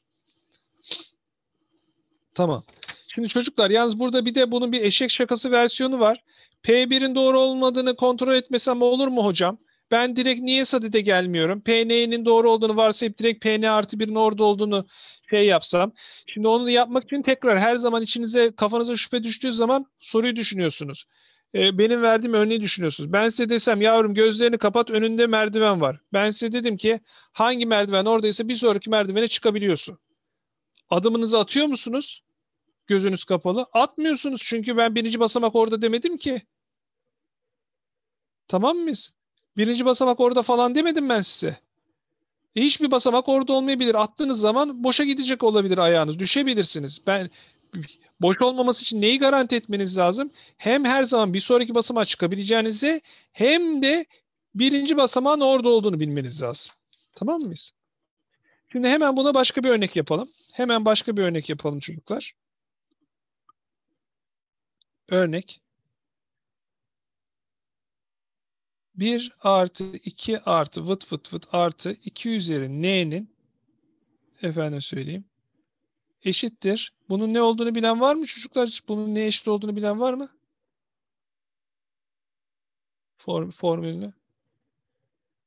Tamam. Şimdi çocuklar yalnız burada bir de bunun bir eşek şakası versiyonu var. P1'in doğru olmadığını kontrol etmesem olur mu hocam? Ben direkt niye sadede gelmiyorum? PN'nin doğru olduğunu varsayıp direkt PN artı 1'in orada olduğunu şey yapsam. Şimdi onu yapmak için tekrar her zaman içinize kafanıza şüphe düştüğü zaman soruyu düşünüyorsunuz. Ee, benim verdiğim örneği düşünüyorsunuz. Ben size desem yavrum gözlerini kapat önünde merdiven var. Ben size dedim ki hangi merdiven oradaysa bir sonraki merdivene çıkabiliyorsun. Adımınızı atıyor musunuz? gözünüz kapalı. Atmıyorsunuz çünkü ben birinci basamak orada demedim ki. Tamam mıyız? Birinci basamak orada falan demedim ben size. hiçbir basamak orada olmayabilir. Attığınız zaman boşa gidecek olabilir ayağınız. Düşebilirsiniz. Ben boş olmaması için neyi garanti etmeniz lazım? Hem her zaman bir sonraki basamağa çıkabileceğinizi hem de birinci basamağın orada olduğunu bilmeniz lazım. Tamam mıyız? Şimdi hemen buna başka bir örnek yapalım. Hemen başka bir örnek yapalım çocuklar. Örnek 1 artı 2 artı vıt vıt vıt artı 2 üzeri n'nin efendim söyleyeyim eşittir. Bunun ne olduğunu bilen var mı çocuklar? Bunun ne eşit olduğunu bilen var mı? Form, formülünü.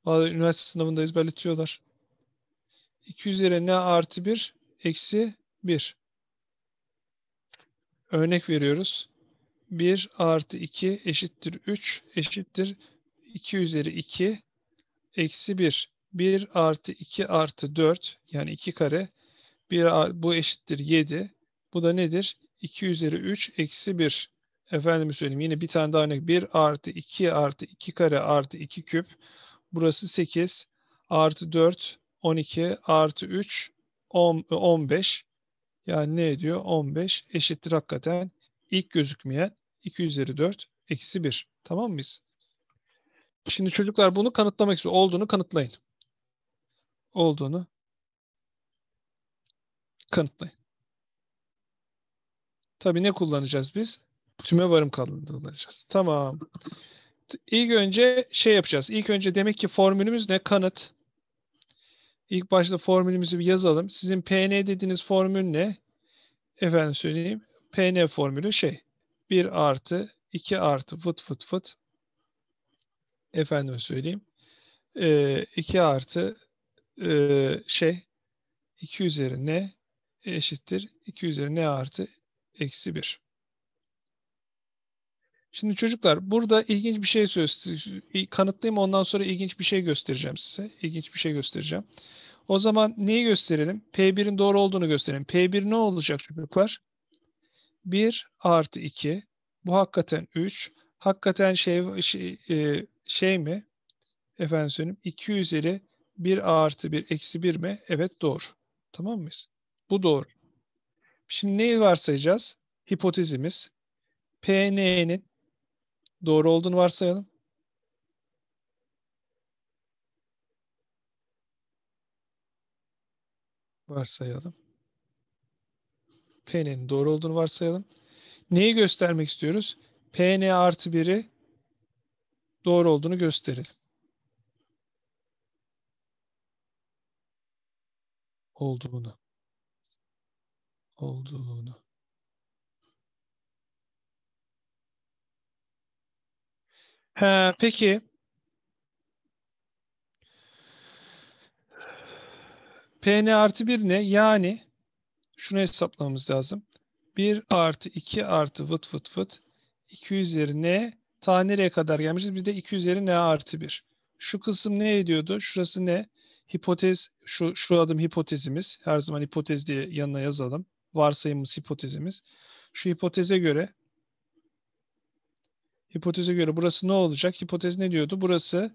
Vallahi üniversite sınavında ezberletiyorlar. 2 üzeri n artı 1 eksi 1. Örnek veriyoruz. 1 artı 2 eşittir 3 eşittir 2 üzeri 2 eksi 1. 1 artı 2 artı 4 yani 2 kare 1, bu eşittir 7. Bu da nedir? 2 üzeri 3 eksi 1. Efendime söyleyeyim yine bir tane daha örnek 1 artı 2 artı 2 kare artı 2 küp. Burası 8 artı 4 12 artı 3 10, 15 yani ne ediyor? 15 eşittir hakikaten ilk gözükmeyen 2 üzeri 4 eksi 1. Tamam mıyız? Şimdi çocuklar bunu kanıtlamak istiyor. Olduğunu kanıtlayın. Olduğunu kanıtlayın. Tabii ne kullanacağız biz? Tüme varım kalınlığını kullanacağız. Tamam. İlk önce şey yapacağız. İlk önce demek ki formülümüz ne? Kanıt. İlk başta formülümüzü bir yazalım. Sizin PN dediğiniz formül ne? Efendim söyleyeyim. PN formülü şey. 1 artı 2 artı fıt fıt fıt efendim söyleyeyim 2 ee, artı e, şey 2 üzeri n eşittir 2 üzeri n artı eksi 1. Şimdi çocuklar burada ilginç bir şey söz kanıtlayayım ondan sonra ilginç bir şey göstereceğim size. İlginç bir şey göstereceğim. O zaman neyi gösterelim? P1'in doğru olduğunu gösterelim. P1 ne olacak çocuklar? 1 artı 2. Bu hakikaten 3. Hakikaten şey, şey, e, şey mi? Efendim söyleyeyim. 2 üzeri 1 artı 1 eksi 1 mi? Evet doğru. Tamam mıyız? Bu doğru. Şimdi neyi varsayacağız? Hipotezimiz. PN'nin doğru olduğunu varsayalım. Varsayalım. P'nin doğru olduğunu varsayalım. Neyi göstermek istiyoruz? Pn artı 1'i doğru olduğunu gösterelim. Olduğunu. Olduğunu. Ha peki. Pn artı 1 ne? Yani şunu hesaplamamız lazım. 1 artı 2 artı vıt vıt vıt 2 üzeri n ta nereye kadar gelmişiz? Bir de 2 üzeri n artı 1. Şu kısım ne ediyordu? Şurası ne? Hipotez, şu, şu adım hipotezimiz. Her zaman hipotez diye yanına yazalım. Varsayımımız hipotezimiz. Şu hipoteze göre hipoteze göre burası ne olacak? Hipotez ne diyordu? Burası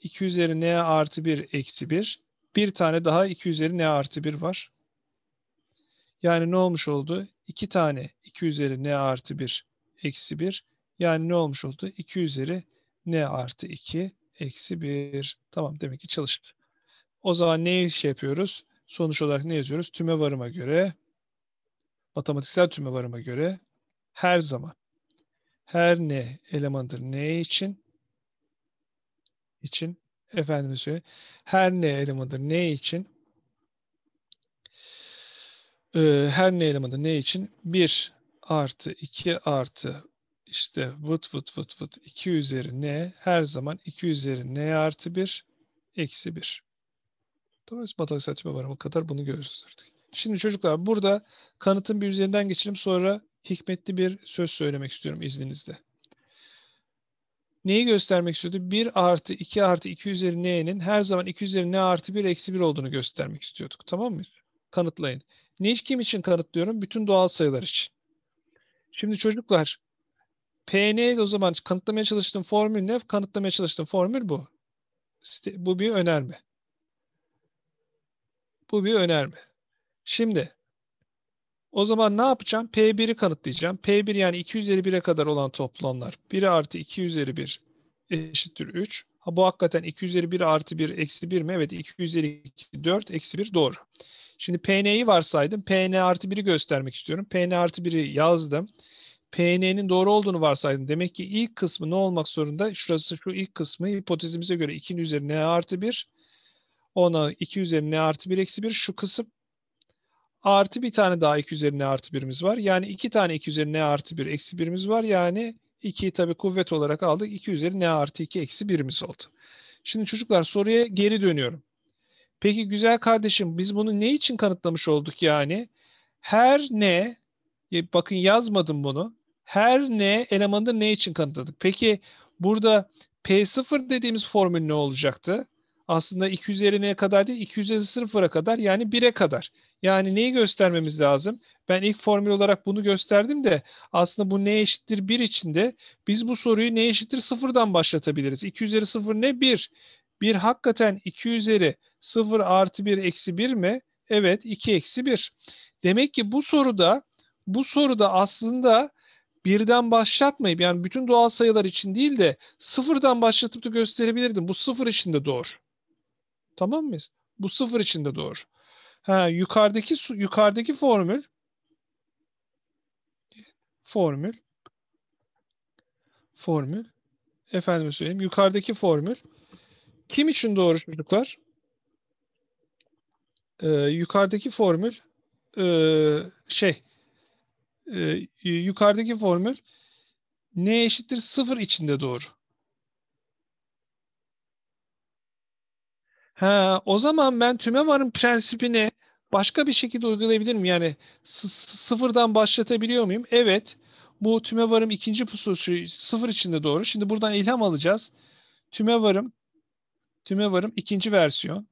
2 üzeri n artı 1 eksi 1. Bir tane daha 2 üzeri n artı 1 var. Yani ne olmuş oldu? 2 tane 2 üzeri n artı 1 eksi 1. Yani ne olmuş oldu? 2 üzeri n artı 2 eksi 1. Tamam demek ki çalıştı. O zaman neyi şey yapıyoruz? Sonuç olarak ne yazıyoruz? Tüme varıma göre, matematiksel tüme varıma göre her zaman her ne elemandır ne için için efendime söyle her ne elemandır ne için e, her ne elemanı ne için? 1 artı 2 artı işte vıt vıt vıt vıt 2 üzeri n her zaman 2 üzeri n artı 1 eksi 1. Dolayısıyla batak saçma varımı kadar bunu gösterdik. Şimdi çocuklar burada kanıtın bir üzerinden geçelim sonra hikmetli bir söz söylemek istiyorum izninizle. Neyi göstermek istiyordu? 1 artı 2 artı 2 üzeri n'nin her zaman 2 üzeri n artı 1 eksi 1 olduğunu göstermek istiyorduk. Tamam mıyız? Kanıtlayın. Neyi kim için kanıtlıyorum? Bütün doğal sayılar için. Şimdi çocuklar PN'yi o zaman kanıtlamaya çalıştığım formül ne? Kanıtlamaya çalıştığım formül bu. Bu bir önerme. Bu bir önerme. Şimdi o zaman ne yapacağım? P1'i kanıtlayacağım. P1 yani 2 üzeri 1'e kadar olan toplamlar. 1 artı 2 üzeri 1 eşittir 3. Ha, bu hakikaten 2 üzeri 1 artı 1 eksi 1 mi? Evet 2 üzeri 2 4 eksi 1 doğru. Şimdi PN'yi varsaydım. PN artı 1'i göstermek istiyorum. PN artı 1'i yazdım. PN'nin doğru olduğunu varsaydım. Demek ki ilk kısmı ne olmak zorunda? Şurası şu ilk kısmı hipotezimize göre 2'nin üzeri n artı 1. Ona 2 üzeri n artı 1 eksi 1 şu kısım. Artı bir tane daha 2 üzeri n artı 1'imiz var. Yani 2 tane 2 üzeri n artı 1 eksi 1'imiz var. Yani 2'yi tabii kuvvet olarak aldık. 2 üzeri n artı 2 eksi 1'imiz oldu. Şimdi çocuklar soruya geri dönüyorum. Peki güzel kardeşim biz bunu ne için kanıtlamış olduk yani? Her ne, e, bakın yazmadım bunu. Her ne elemanı ne için kanıtladık? Peki burada P0 dediğimiz formül ne olacaktı? Aslında 2 üzerine kadar değil, 2 üzeri 0'a kadar yani 1'e kadar. Yani neyi göstermemiz lazım? Ben ilk formül olarak bunu gösterdim de aslında bu ne eşittir 1 içinde biz bu soruyu ne eşittir 0'dan başlatabiliriz. 2 üzeri 0 ne? 1. 1 hakikaten 2 üzeri 0 artı 1 eksi 1 mi? Evet 2 eksi 1. Demek ki bu soruda bu soruda aslında birden başlatmayıp yani bütün doğal sayılar için değil de sıfırdan başlatıp da gösterebilirdim. Bu sıfır için de doğru. Tamam mıyız? Bu sıfır için de doğru. Ha, yukarıdaki yukarıdaki formül formül formül efendime söyleyeyim yukarıdaki formül kim için doğru çocuklar? E, yukarıdaki formül e, şey e, yukarıdaki formül n eşittir sıfır içinde doğru. Ha, o zaman ben tüme varım prensibini başka bir şekilde uygulayabilir miyim? Yani sıfırdan başlatabiliyor muyum? Evet. Bu tüme varım ikinci pusulsu sıfır içinde doğru. Şimdi buradan ilham alacağız. Tüme varım, tüme varım ikinci versiyon.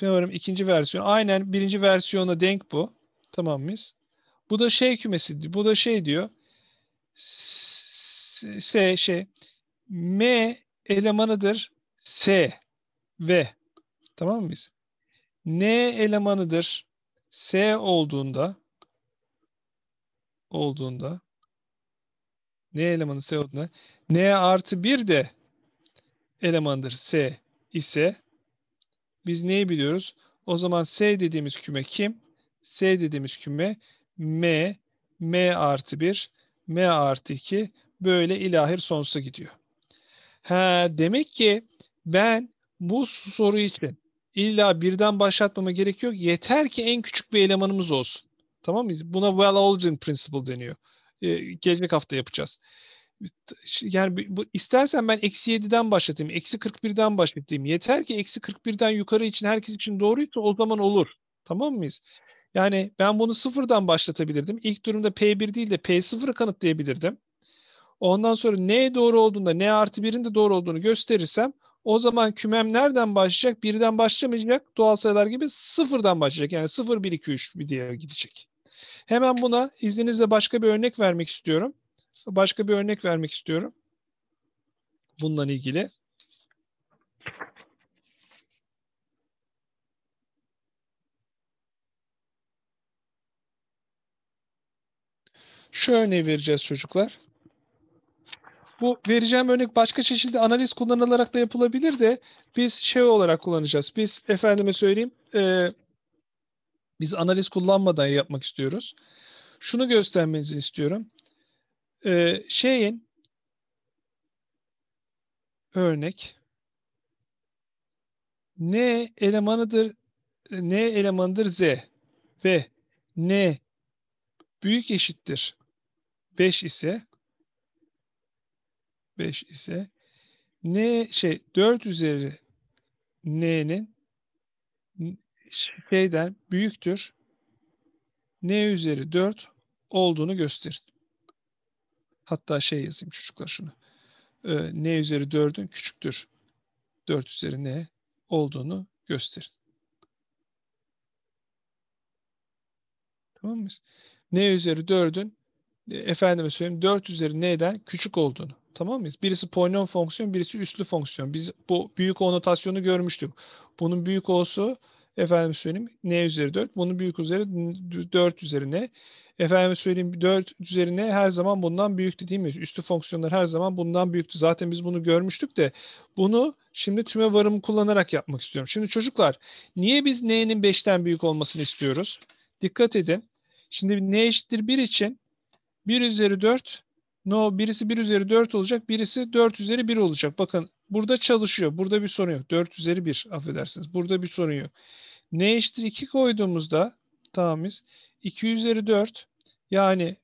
Teorem ikinci versiyon. Aynen birinci versiyona denk bu. Tamam mıyız? Bu da şey kümesi. Bu da şey diyor. S şey M elemanıdır S ve tamam mıyız? N elemanıdır S olduğunda olduğunda N elemanı S olduğunda N artı bir de elemandır S ise biz neyi biliyoruz? O zaman S dediğimiz küme kim? S dediğimiz küme M, M artı 1, M artı 2 böyle ilahir sonsuza gidiyor. Ha, demek ki ben bu soru için illa birden başlatmama gerek yok. Yeter ki en küçük bir elemanımız olsun. Tamam mı? Buna well Ordering principle deniyor. Ee, gelecek hafta yapacağız yani bu istersen ben eksi 7'den başlatayım, eksi 41'den başlatayım. Yeter ki eksi 41'den yukarı için herkes için doğruysa o zaman olur. Tamam mıyız? Yani ben bunu sıfırdan başlatabilirdim. İlk durumda P1 değil de P0'ı kanıtlayabilirdim. Ondan sonra N doğru olduğunda N artı 1'in de doğru olduğunu gösterirsem o zaman kümem nereden başlayacak? Birden başlamayacak. Doğal sayılar gibi sıfırdan başlayacak. Yani 0, 1, 2, 3 diye gidecek. Hemen buna izninizle başka bir örnek vermek istiyorum. Başka bir örnek vermek istiyorum. bundan ilgili. Şu örneği vereceğiz çocuklar. Bu vereceğim örnek başka çeşitli analiz kullanılarak da yapılabilir de biz şey olarak kullanacağız. Biz efendime söyleyeyim e, biz analiz kullanmadan yapmak istiyoruz. Şunu göstermenizi istiyorum. Ee, şeyin örnek N elemanıdır N elemanıdır Z ve N büyük eşittir 5 ise 5 ise N şey 4 üzeri N'nin şeyden büyüktür N üzeri 4 olduğunu gösterin. Hatta şey yazayım çocuklar şunu. Ee, n üzeri 4'ün küçüktür. 4 üzeri n olduğunu gösterin. Tamam mı? N üzeri 4'ün e, efendime söyleyeyim 4 üzeri n'den küçük olduğunu. Tamam mıyız? Birisi polinom fonksiyon, birisi üslü fonksiyon. Biz bu büyük O notasyonu görmüştük. Bunun büyük olsu, efendim söyleyeyim n üzeri 4. Bunun büyük üzeri 4 üzeri n. Efendim söyleyeyim 4 üzerine her zaman bundan büyüktü değil mi? Üstü fonksiyonlar her zaman bundan büyüktü. Zaten biz bunu görmüştük de bunu şimdi tüme varımı kullanarak yapmak istiyorum. Şimdi çocuklar niye biz n'nin 5'ten büyük olmasını istiyoruz? Dikkat edin. Şimdi n eşittir 1 için 1 üzeri 4 no birisi 1 üzeri 4 olacak birisi 4 üzeri 1 olacak. Bakın burada çalışıyor. Burada bir sorun yok. 4 üzeri 1 affedersiniz. Burada bir sorun yok. n eşittir 2 koyduğumuzda tamamiz 2 üzeri 4 yani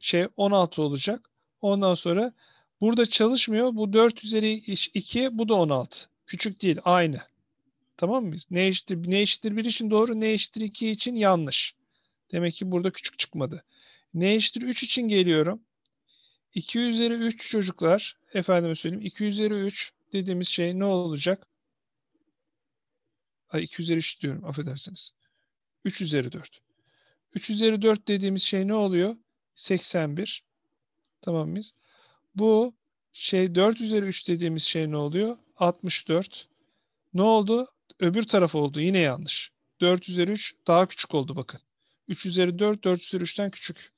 şey 16 olacak. Ondan sonra burada çalışmıyor. Bu 4 üzeri 2 bu da 16. Küçük değil aynı. Tamam mı? Ne eşittir, ne eşittir 1 için doğru ne eşittir 2 için yanlış. Demek ki burada küçük çıkmadı. Ne eşittir 3 için geliyorum. 2 üzeri 3 çocuklar efendime söyleyeyim 2 üzeri 3 dediğimiz şey ne olacak? Ay 2 üzeri 3 diyorum affedersiniz. 3 üzeri 4. 3 üzeri 4 dediğimiz şey ne oluyor? 81. Tamam mıyız? Bu şey 4 üzeri 3 dediğimiz şey ne oluyor? 64. Ne oldu? Öbür taraf oldu. Yine yanlış. 4 üzeri 3 daha küçük oldu bakın. 3 üzeri 4, 4 üzeri 3'ten küçük.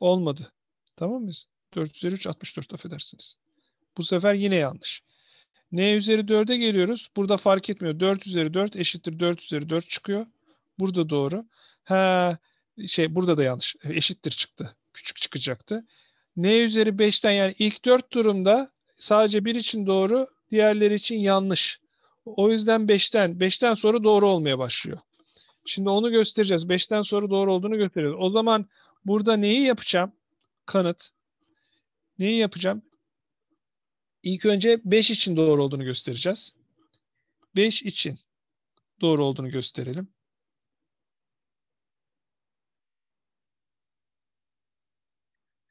Olmadı. Tamam mıyız? 4 üzeri 3, 64 affedersiniz. Bu sefer yine yanlış. N üzeri 4'e geliyoruz. Burada fark etmiyor. 4 üzeri 4 eşittir 4 üzeri 4 çıkıyor. Burada doğru. Ha, şey burada da yanlış e, eşittir çıktı. Küçük çıkacaktı. N üzeri 5'ten yani ilk 4 durumda sadece bir için doğru diğerleri için yanlış. O yüzden 5'ten 5'ten sonra doğru olmaya başlıyor. Şimdi onu göstereceğiz. 5'ten sonra doğru olduğunu göstereceğiz. O zaman burada neyi yapacağım? Kanıt. Neyi yapacağım? İlk önce 5 için doğru olduğunu göstereceğiz. 5 için doğru olduğunu gösterelim.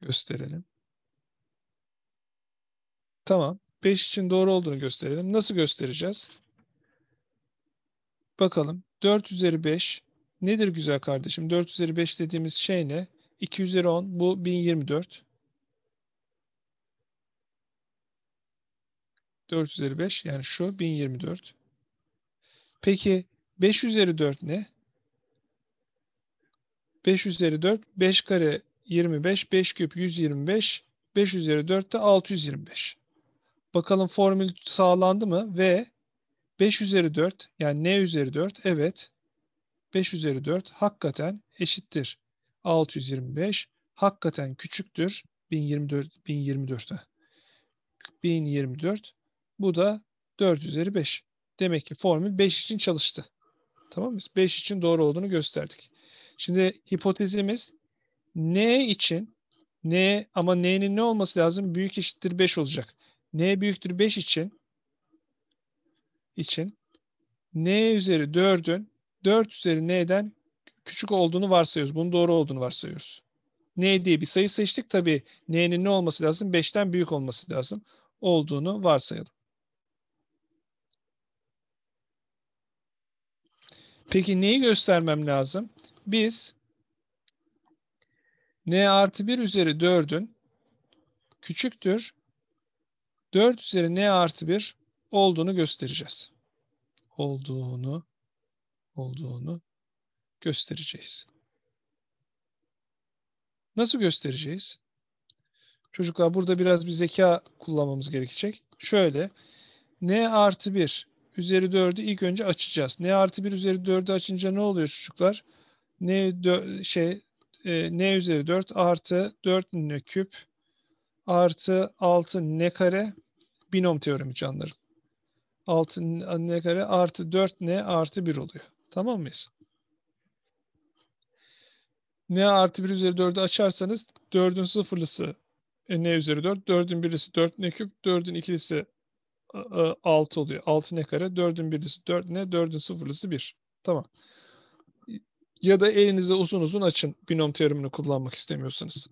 gösterelim. Tamam. 5 için doğru olduğunu gösterelim. Nasıl göstereceğiz? Bakalım. 4 üzeri 5 nedir güzel kardeşim? 4 üzeri 5 dediğimiz şey ne? 2 üzeri 10 bu 1024. 4 üzeri 5 yani şu 1024. Peki 5 üzeri 4 ne? 5 üzeri 4 5 kare 25, 5 küp 125, 5 üzeri 4 de 625. Bakalım formül sağlandı mı? V, 5 üzeri 4 yani n üzeri 4 evet 5 üzeri 4 hakikaten eşittir. 625 hakikaten küçüktür 1024 1024'e. 1024 bu da 4 üzeri 5. Demek ki formül 5 için çalıştı. Tamam mı? 5 için doğru olduğunu gösterdik. Şimdi hipotezimiz N için N ama N'nin ne olması lazım? Büyük eşittir 5 olacak. N büyüktür 5 için için N üzeri 4'ün 4 üzeri N'den küçük olduğunu varsayıyoruz. Bunun doğru olduğunu varsayıyoruz. N diye bir sayı seçtik. tabi. N'nin ne olması lazım? 5'ten büyük olması lazım. Olduğunu varsayalım. Peki neyi göstermem lazım? Biz n artı 1 üzeri 4'ün küçüktür 4 üzeri n artı 1 olduğunu göstereceğiz. Olduğunu olduğunu göstereceğiz. Nasıl göstereceğiz? Çocuklar burada biraz bir zeka kullanmamız gerekecek. Şöyle n artı 1 üzeri 4'ü ilk önce açacağız. n artı 1 üzeri 4'ü açınca ne oluyor çocuklar? n şey e, n üzeri 4 artı 4 n küp artı 6 n kare binom teoremi canları 6 n kare artı 4 n artı 1 oluyor. Tamam mıyız? n artı 1 üzeri 4'ü açarsanız 4'ün sıfırlısı e, n üzeri 4, 4'ün birisi 4 n küp, 4'ün ikilisi 6 e, e, oluyor. 6 ne kare, 4'ün birisi 4 ne, 4'ün sıfırlısı 1. Tamam ya da elinizi uzun uzun açın binom terimini kullanmak istemiyorsanız.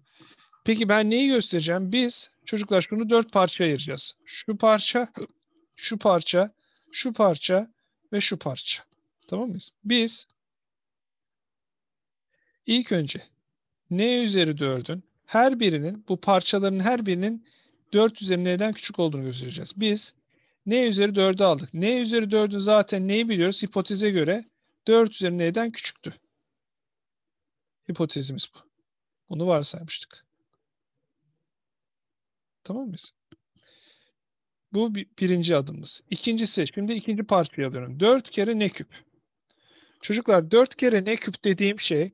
Peki ben neyi göstereceğim? Biz çocuklar şunu dört parçaya ayıracağız. Şu parça, şu parça, şu parça ve şu parça. Tamam mıyız? Biz ilk önce ne üzeri dördün? her birinin bu parçaların her birinin dört üzeri neden küçük olduğunu göstereceğiz. Biz ne üzeri dördü aldık. Ne üzeri dördün zaten neyi biliyoruz? Hipoteze göre dört üzeri neden küçüktü. Hipotezimiz bu. Bunu varsaymıştık. Tamam mıyız? Bu birinci adımımız. İkincisi, şimdi ikinci parçaya alıyorum. Dört kere ne küp? Çocuklar dört kere ne küp dediğim şey,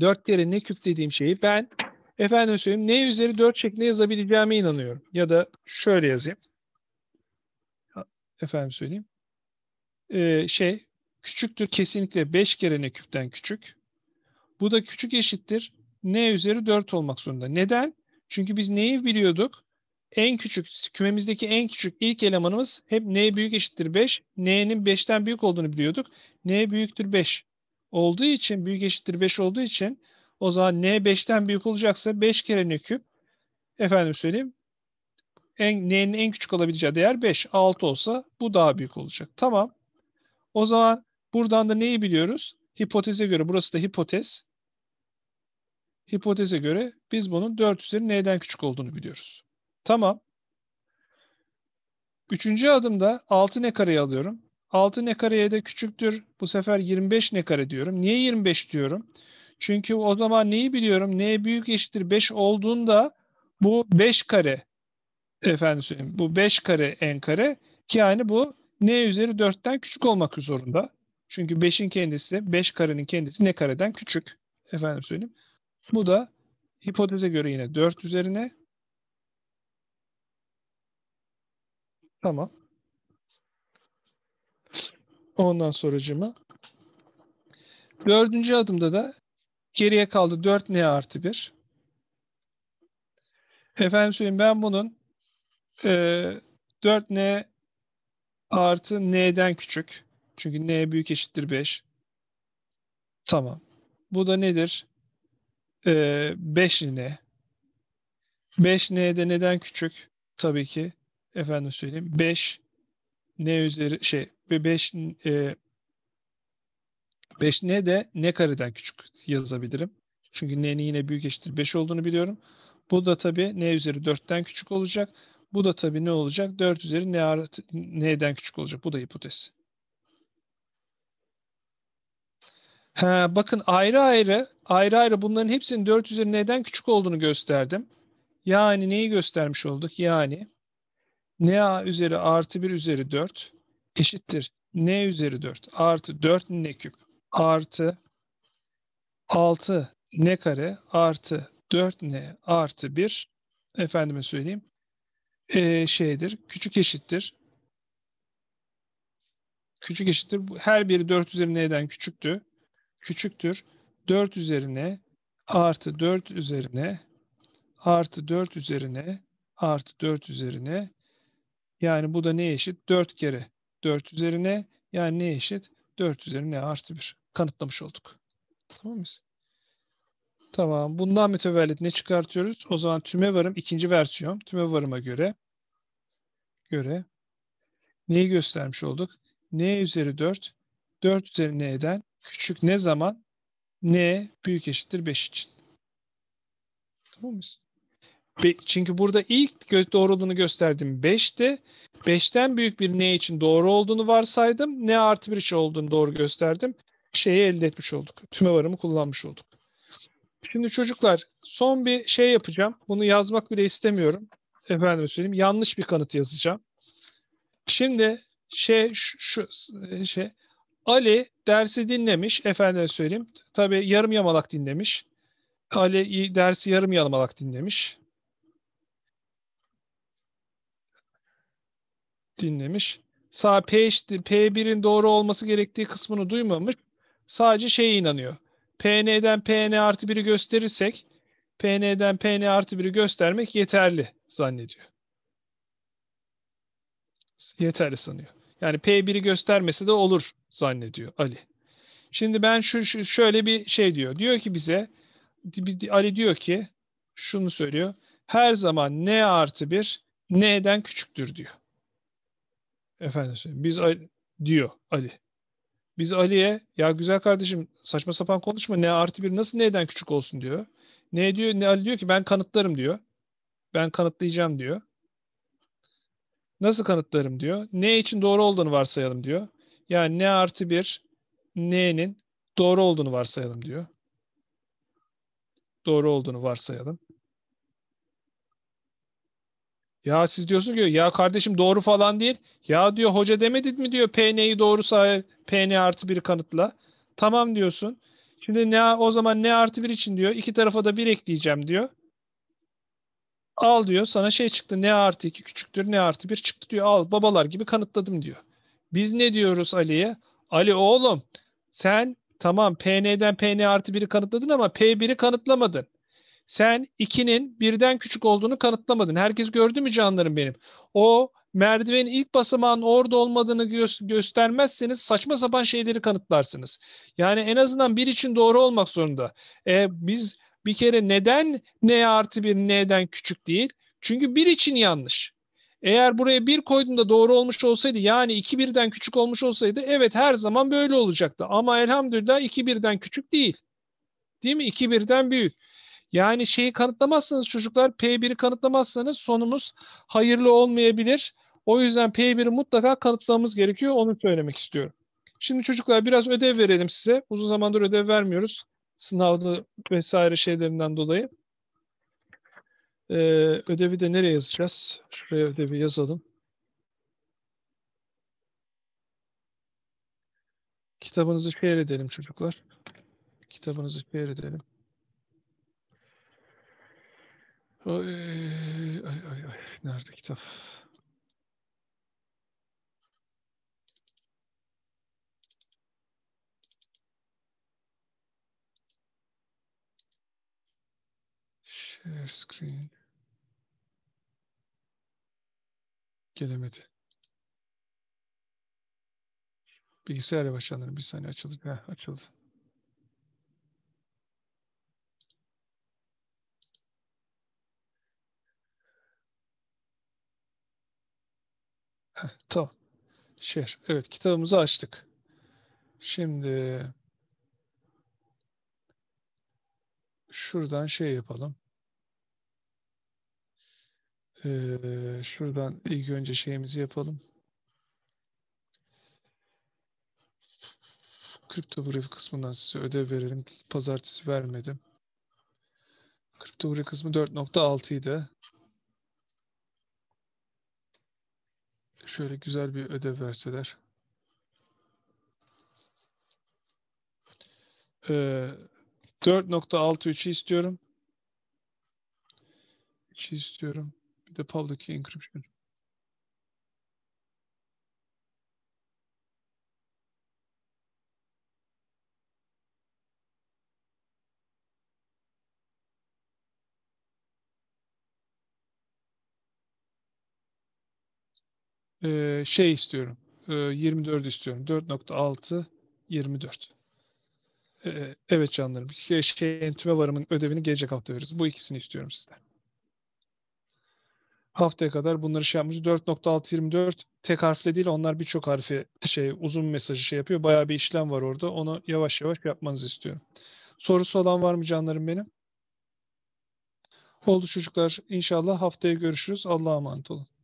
dört kere ne küp dediğim şeyi ben efendim söyleyeyim ne üzeri 4 şeklinde yazabileceğime inanıyorum. Ya da şöyle yazayım. Efendim söyleyeyim. Ee, şey küçüktür kesinlikle beş kere ne küpten küçük. Bu da küçük eşittir n üzeri 4 olmak zorunda. Neden? Çünkü biz neyi biliyorduk? En küçük, kümemizdeki en küçük ilk elemanımız hep n büyük eşittir 5. n'nin 5'ten büyük olduğunu biliyorduk. n büyüktür 5 olduğu için, büyük eşittir 5 olduğu için o zaman n 5'ten büyük olacaksa 5 kere n küp efendim söyleyeyim en, n'nin en küçük olabileceği değer 5. 6 olsa bu daha büyük olacak. Tamam. O zaman buradan da neyi biliyoruz? Hipoteze göre burası da hipotez. Hipoteze göre biz bunun 4 üzeri n'den küçük olduğunu biliyoruz. Tamam. Üçüncü adımda 6 ne kareyi alıyorum. 6 ne kareye de küçüktür. Bu sefer 25 ne kare diyorum. Niye 25 diyorum? Çünkü o zaman neyi biliyorum? N büyük eşittir 5 olduğunda bu 5 kare efendim söyleyeyim. Bu 5 kare n kare yani bu n üzeri 4'ten küçük olmak zorunda. Çünkü 5'in kendisi, 5 karenin kendisi ne kareden küçük. Efendim söyleyeyim. Bu da hipoteze göre yine 4 üzerine. Tamam. Ondan sonracıma. Dördüncü adımda da geriye kaldı 4 n artı 1. Efendim söyleyeyim ben bunun e, 4n artı n'den küçük çünkü n büyük eşittir 5. Tamam. Bu da nedir? Ee, 5n. 5n de neden küçük? Tabii ki efendim söyleyeyim 5 n üzeri şey 5 e, 5 n de ne kareden küçük yazabilirim. Çünkü n'nin yine büyük eşittir 5 olduğunu biliyorum. Bu da tabii n üzeri 4'ten küçük olacak. Bu da tabii ne olacak? 4 üzeri n artı n'den küçük olacak. Bu da hipotez. Ha, bakın ayrı ayrı ayrı ayrı bunların hepsinin 4 üzeri neden küçük olduğunu gösterdim. Yani neyi göstermiş olduk? Yani na üzeri artı 1 üzeri 4 eşittir. n üzeri 4 artı 4 ne küp artı 6 ne kare artı 4 ne artı 1 efendime söyleyeyim ee, şeydir küçük eşittir küçük eşittir her biri 4 üzeri neden küçüktü küçüktür. 4 üzerine artı 4 üzerine artı 4 üzerine artı 4 üzerine yani bu da ne eşit? 4 kere 4 üzerine yani ne eşit? 4 üzerine artı 1. Kanıtlamış olduk. Tamam mı Tamam. Bundan mütevellit ne çıkartıyoruz? O zaman tüme varım ikinci versiyon. tüme varıma göre göre neyi göstermiş olduk? N üzeri 4 4 üzeri n'den küçük ne zaman? ne büyük eşittir 5 için. Tamam mı Be çünkü burada ilk gö olduğunu gösterdim 5'ti. 5'ten büyük bir ne için doğru olduğunu varsaydım. ne artı 1 için olduğunu doğru gösterdim. Şeyi elde etmiş olduk. Tüme varımı kullanmış olduk. Şimdi çocuklar son bir şey yapacağım. Bunu yazmak bile istemiyorum. Efendim söyleyeyim yanlış bir kanıt yazacağım. Şimdi şey şu, şu şey Ali dersi dinlemiş. Efendim söyleyeyim. Tabi yarım yamalak dinlemiş. Ali dersi yarım yamalak dinlemiş. Dinlemiş. Sağ P, P1'in doğru olması gerektiği kısmını duymamış. Sadece şeye inanıyor. PN'den PN artı 1'i gösterirsek PN'den PN artı 1'i göstermek yeterli zannediyor. Yeterli sanıyor. Yani P1'i göstermesi de olur zannediyor Ali. Şimdi ben şu, şu şöyle bir şey diyor. Diyor ki bize Ali diyor ki şunu söylüyor. Her zaman n artı 1 n'den küçüktür diyor. Efendim biz diyor Ali. Biz Ali'ye ya güzel kardeşim saçma sapan konuşma n artı 1 nasıl n'den küçük olsun diyor. Ne diyor? Ne Ali diyor ki ben kanıtlarım diyor. Ben kanıtlayacağım diyor. Nasıl kanıtlarım diyor. N için doğru olduğunu varsayalım diyor. Yani N artı 1 N'nin doğru olduğunu varsayalım diyor. Doğru olduğunu varsayalım. Ya siz diyorsun ki ya kardeşim doğru falan değil. Ya diyor hoca demedi mi diyor PN'yi doğru say PN artı 1 kanıtla. Tamam diyorsun. Şimdi ne o zaman ne artı 1 için diyor. iki tarafa da 1 ekleyeceğim diyor. Al diyor sana şey çıktı ne artı iki küçüktür ne artı bir çıktı diyor al babalar gibi kanıtladım diyor. Biz ne diyoruz Ali'ye? Ali oğlum sen tamam PN'den PN artı biri kanıtladın ama P1'i kanıtlamadın. Sen 2'nin birden küçük olduğunu kanıtlamadın. Herkes gördü mü canlarım benim? O merdivenin ilk basamağın orada olmadığını gö- göstermezseniz saçma sapan şeyleri kanıtlarsınız. Yani en azından bir için doğru olmak zorunda. E, biz bir kere neden n artı 1 n'den küçük değil? Çünkü 1 için yanlış. Eğer buraya 1 koyduğumda doğru olmuş olsaydı yani 2 birden küçük olmuş olsaydı evet her zaman böyle olacaktı. Ama elhamdülillah 2 birden küçük değil. Değil mi? 2 birden büyük. Yani şeyi kanıtlamazsanız çocuklar P1'i kanıtlamazsanız sonumuz hayırlı olmayabilir. O yüzden P1'i mutlaka kanıtlamamız gerekiyor. Onu söylemek istiyorum. Şimdi çocuklar biraz ödev verelim size. Uzun zamandır ödev vermiyoruz sınavda vesaire şeylerinden dolayı. Ee, ödevi de nereye yazacağız? Şuraya ödevi yazalım. Kitabınızı şehir edelim çocuklar. Kitabınızı şehir edelim. Ay, ay, ay. Nerede kitap? Share screen. Gelemedi. bilgisayar başlanır. Bir saniye açıldı. Heh, açıldı. Heh, tamam. Şer. Evet kitabımızı açtık. Şimdi şuradan şey yapalım. Ee, şuradan ilk önce şeyimizi yapalım. Kriptografi kısmından size ödev verelim. Pazartesi vermedim. Kriptografi kısmı 4.6 idi. Şöyle güzel bir ödev verseler. Ee, 4.63'ü istiyorum. 2 istiyorum the public key encryption. Ee, şey istiyorum. 24 ee, istiyorum. 4.6 24. Ee, evet canlarım. Şey, entüme varımın ödevini gelecek hafta veririz. Bu ikisini istiyorum sizden haftaya kadar bunları şey yapmış. 4.624 tek harfle değil onlar birçok harfi şey uzun mesajı şey yapıyor. Bayağı bir işlem var orada. Onu yavaş yavaş yapmanızı istiyorum. Sorusu olan var mı canlarım benim? Oldu çocuklar. İnşallah haftaya görüşürüz. Allah'a emanet olun.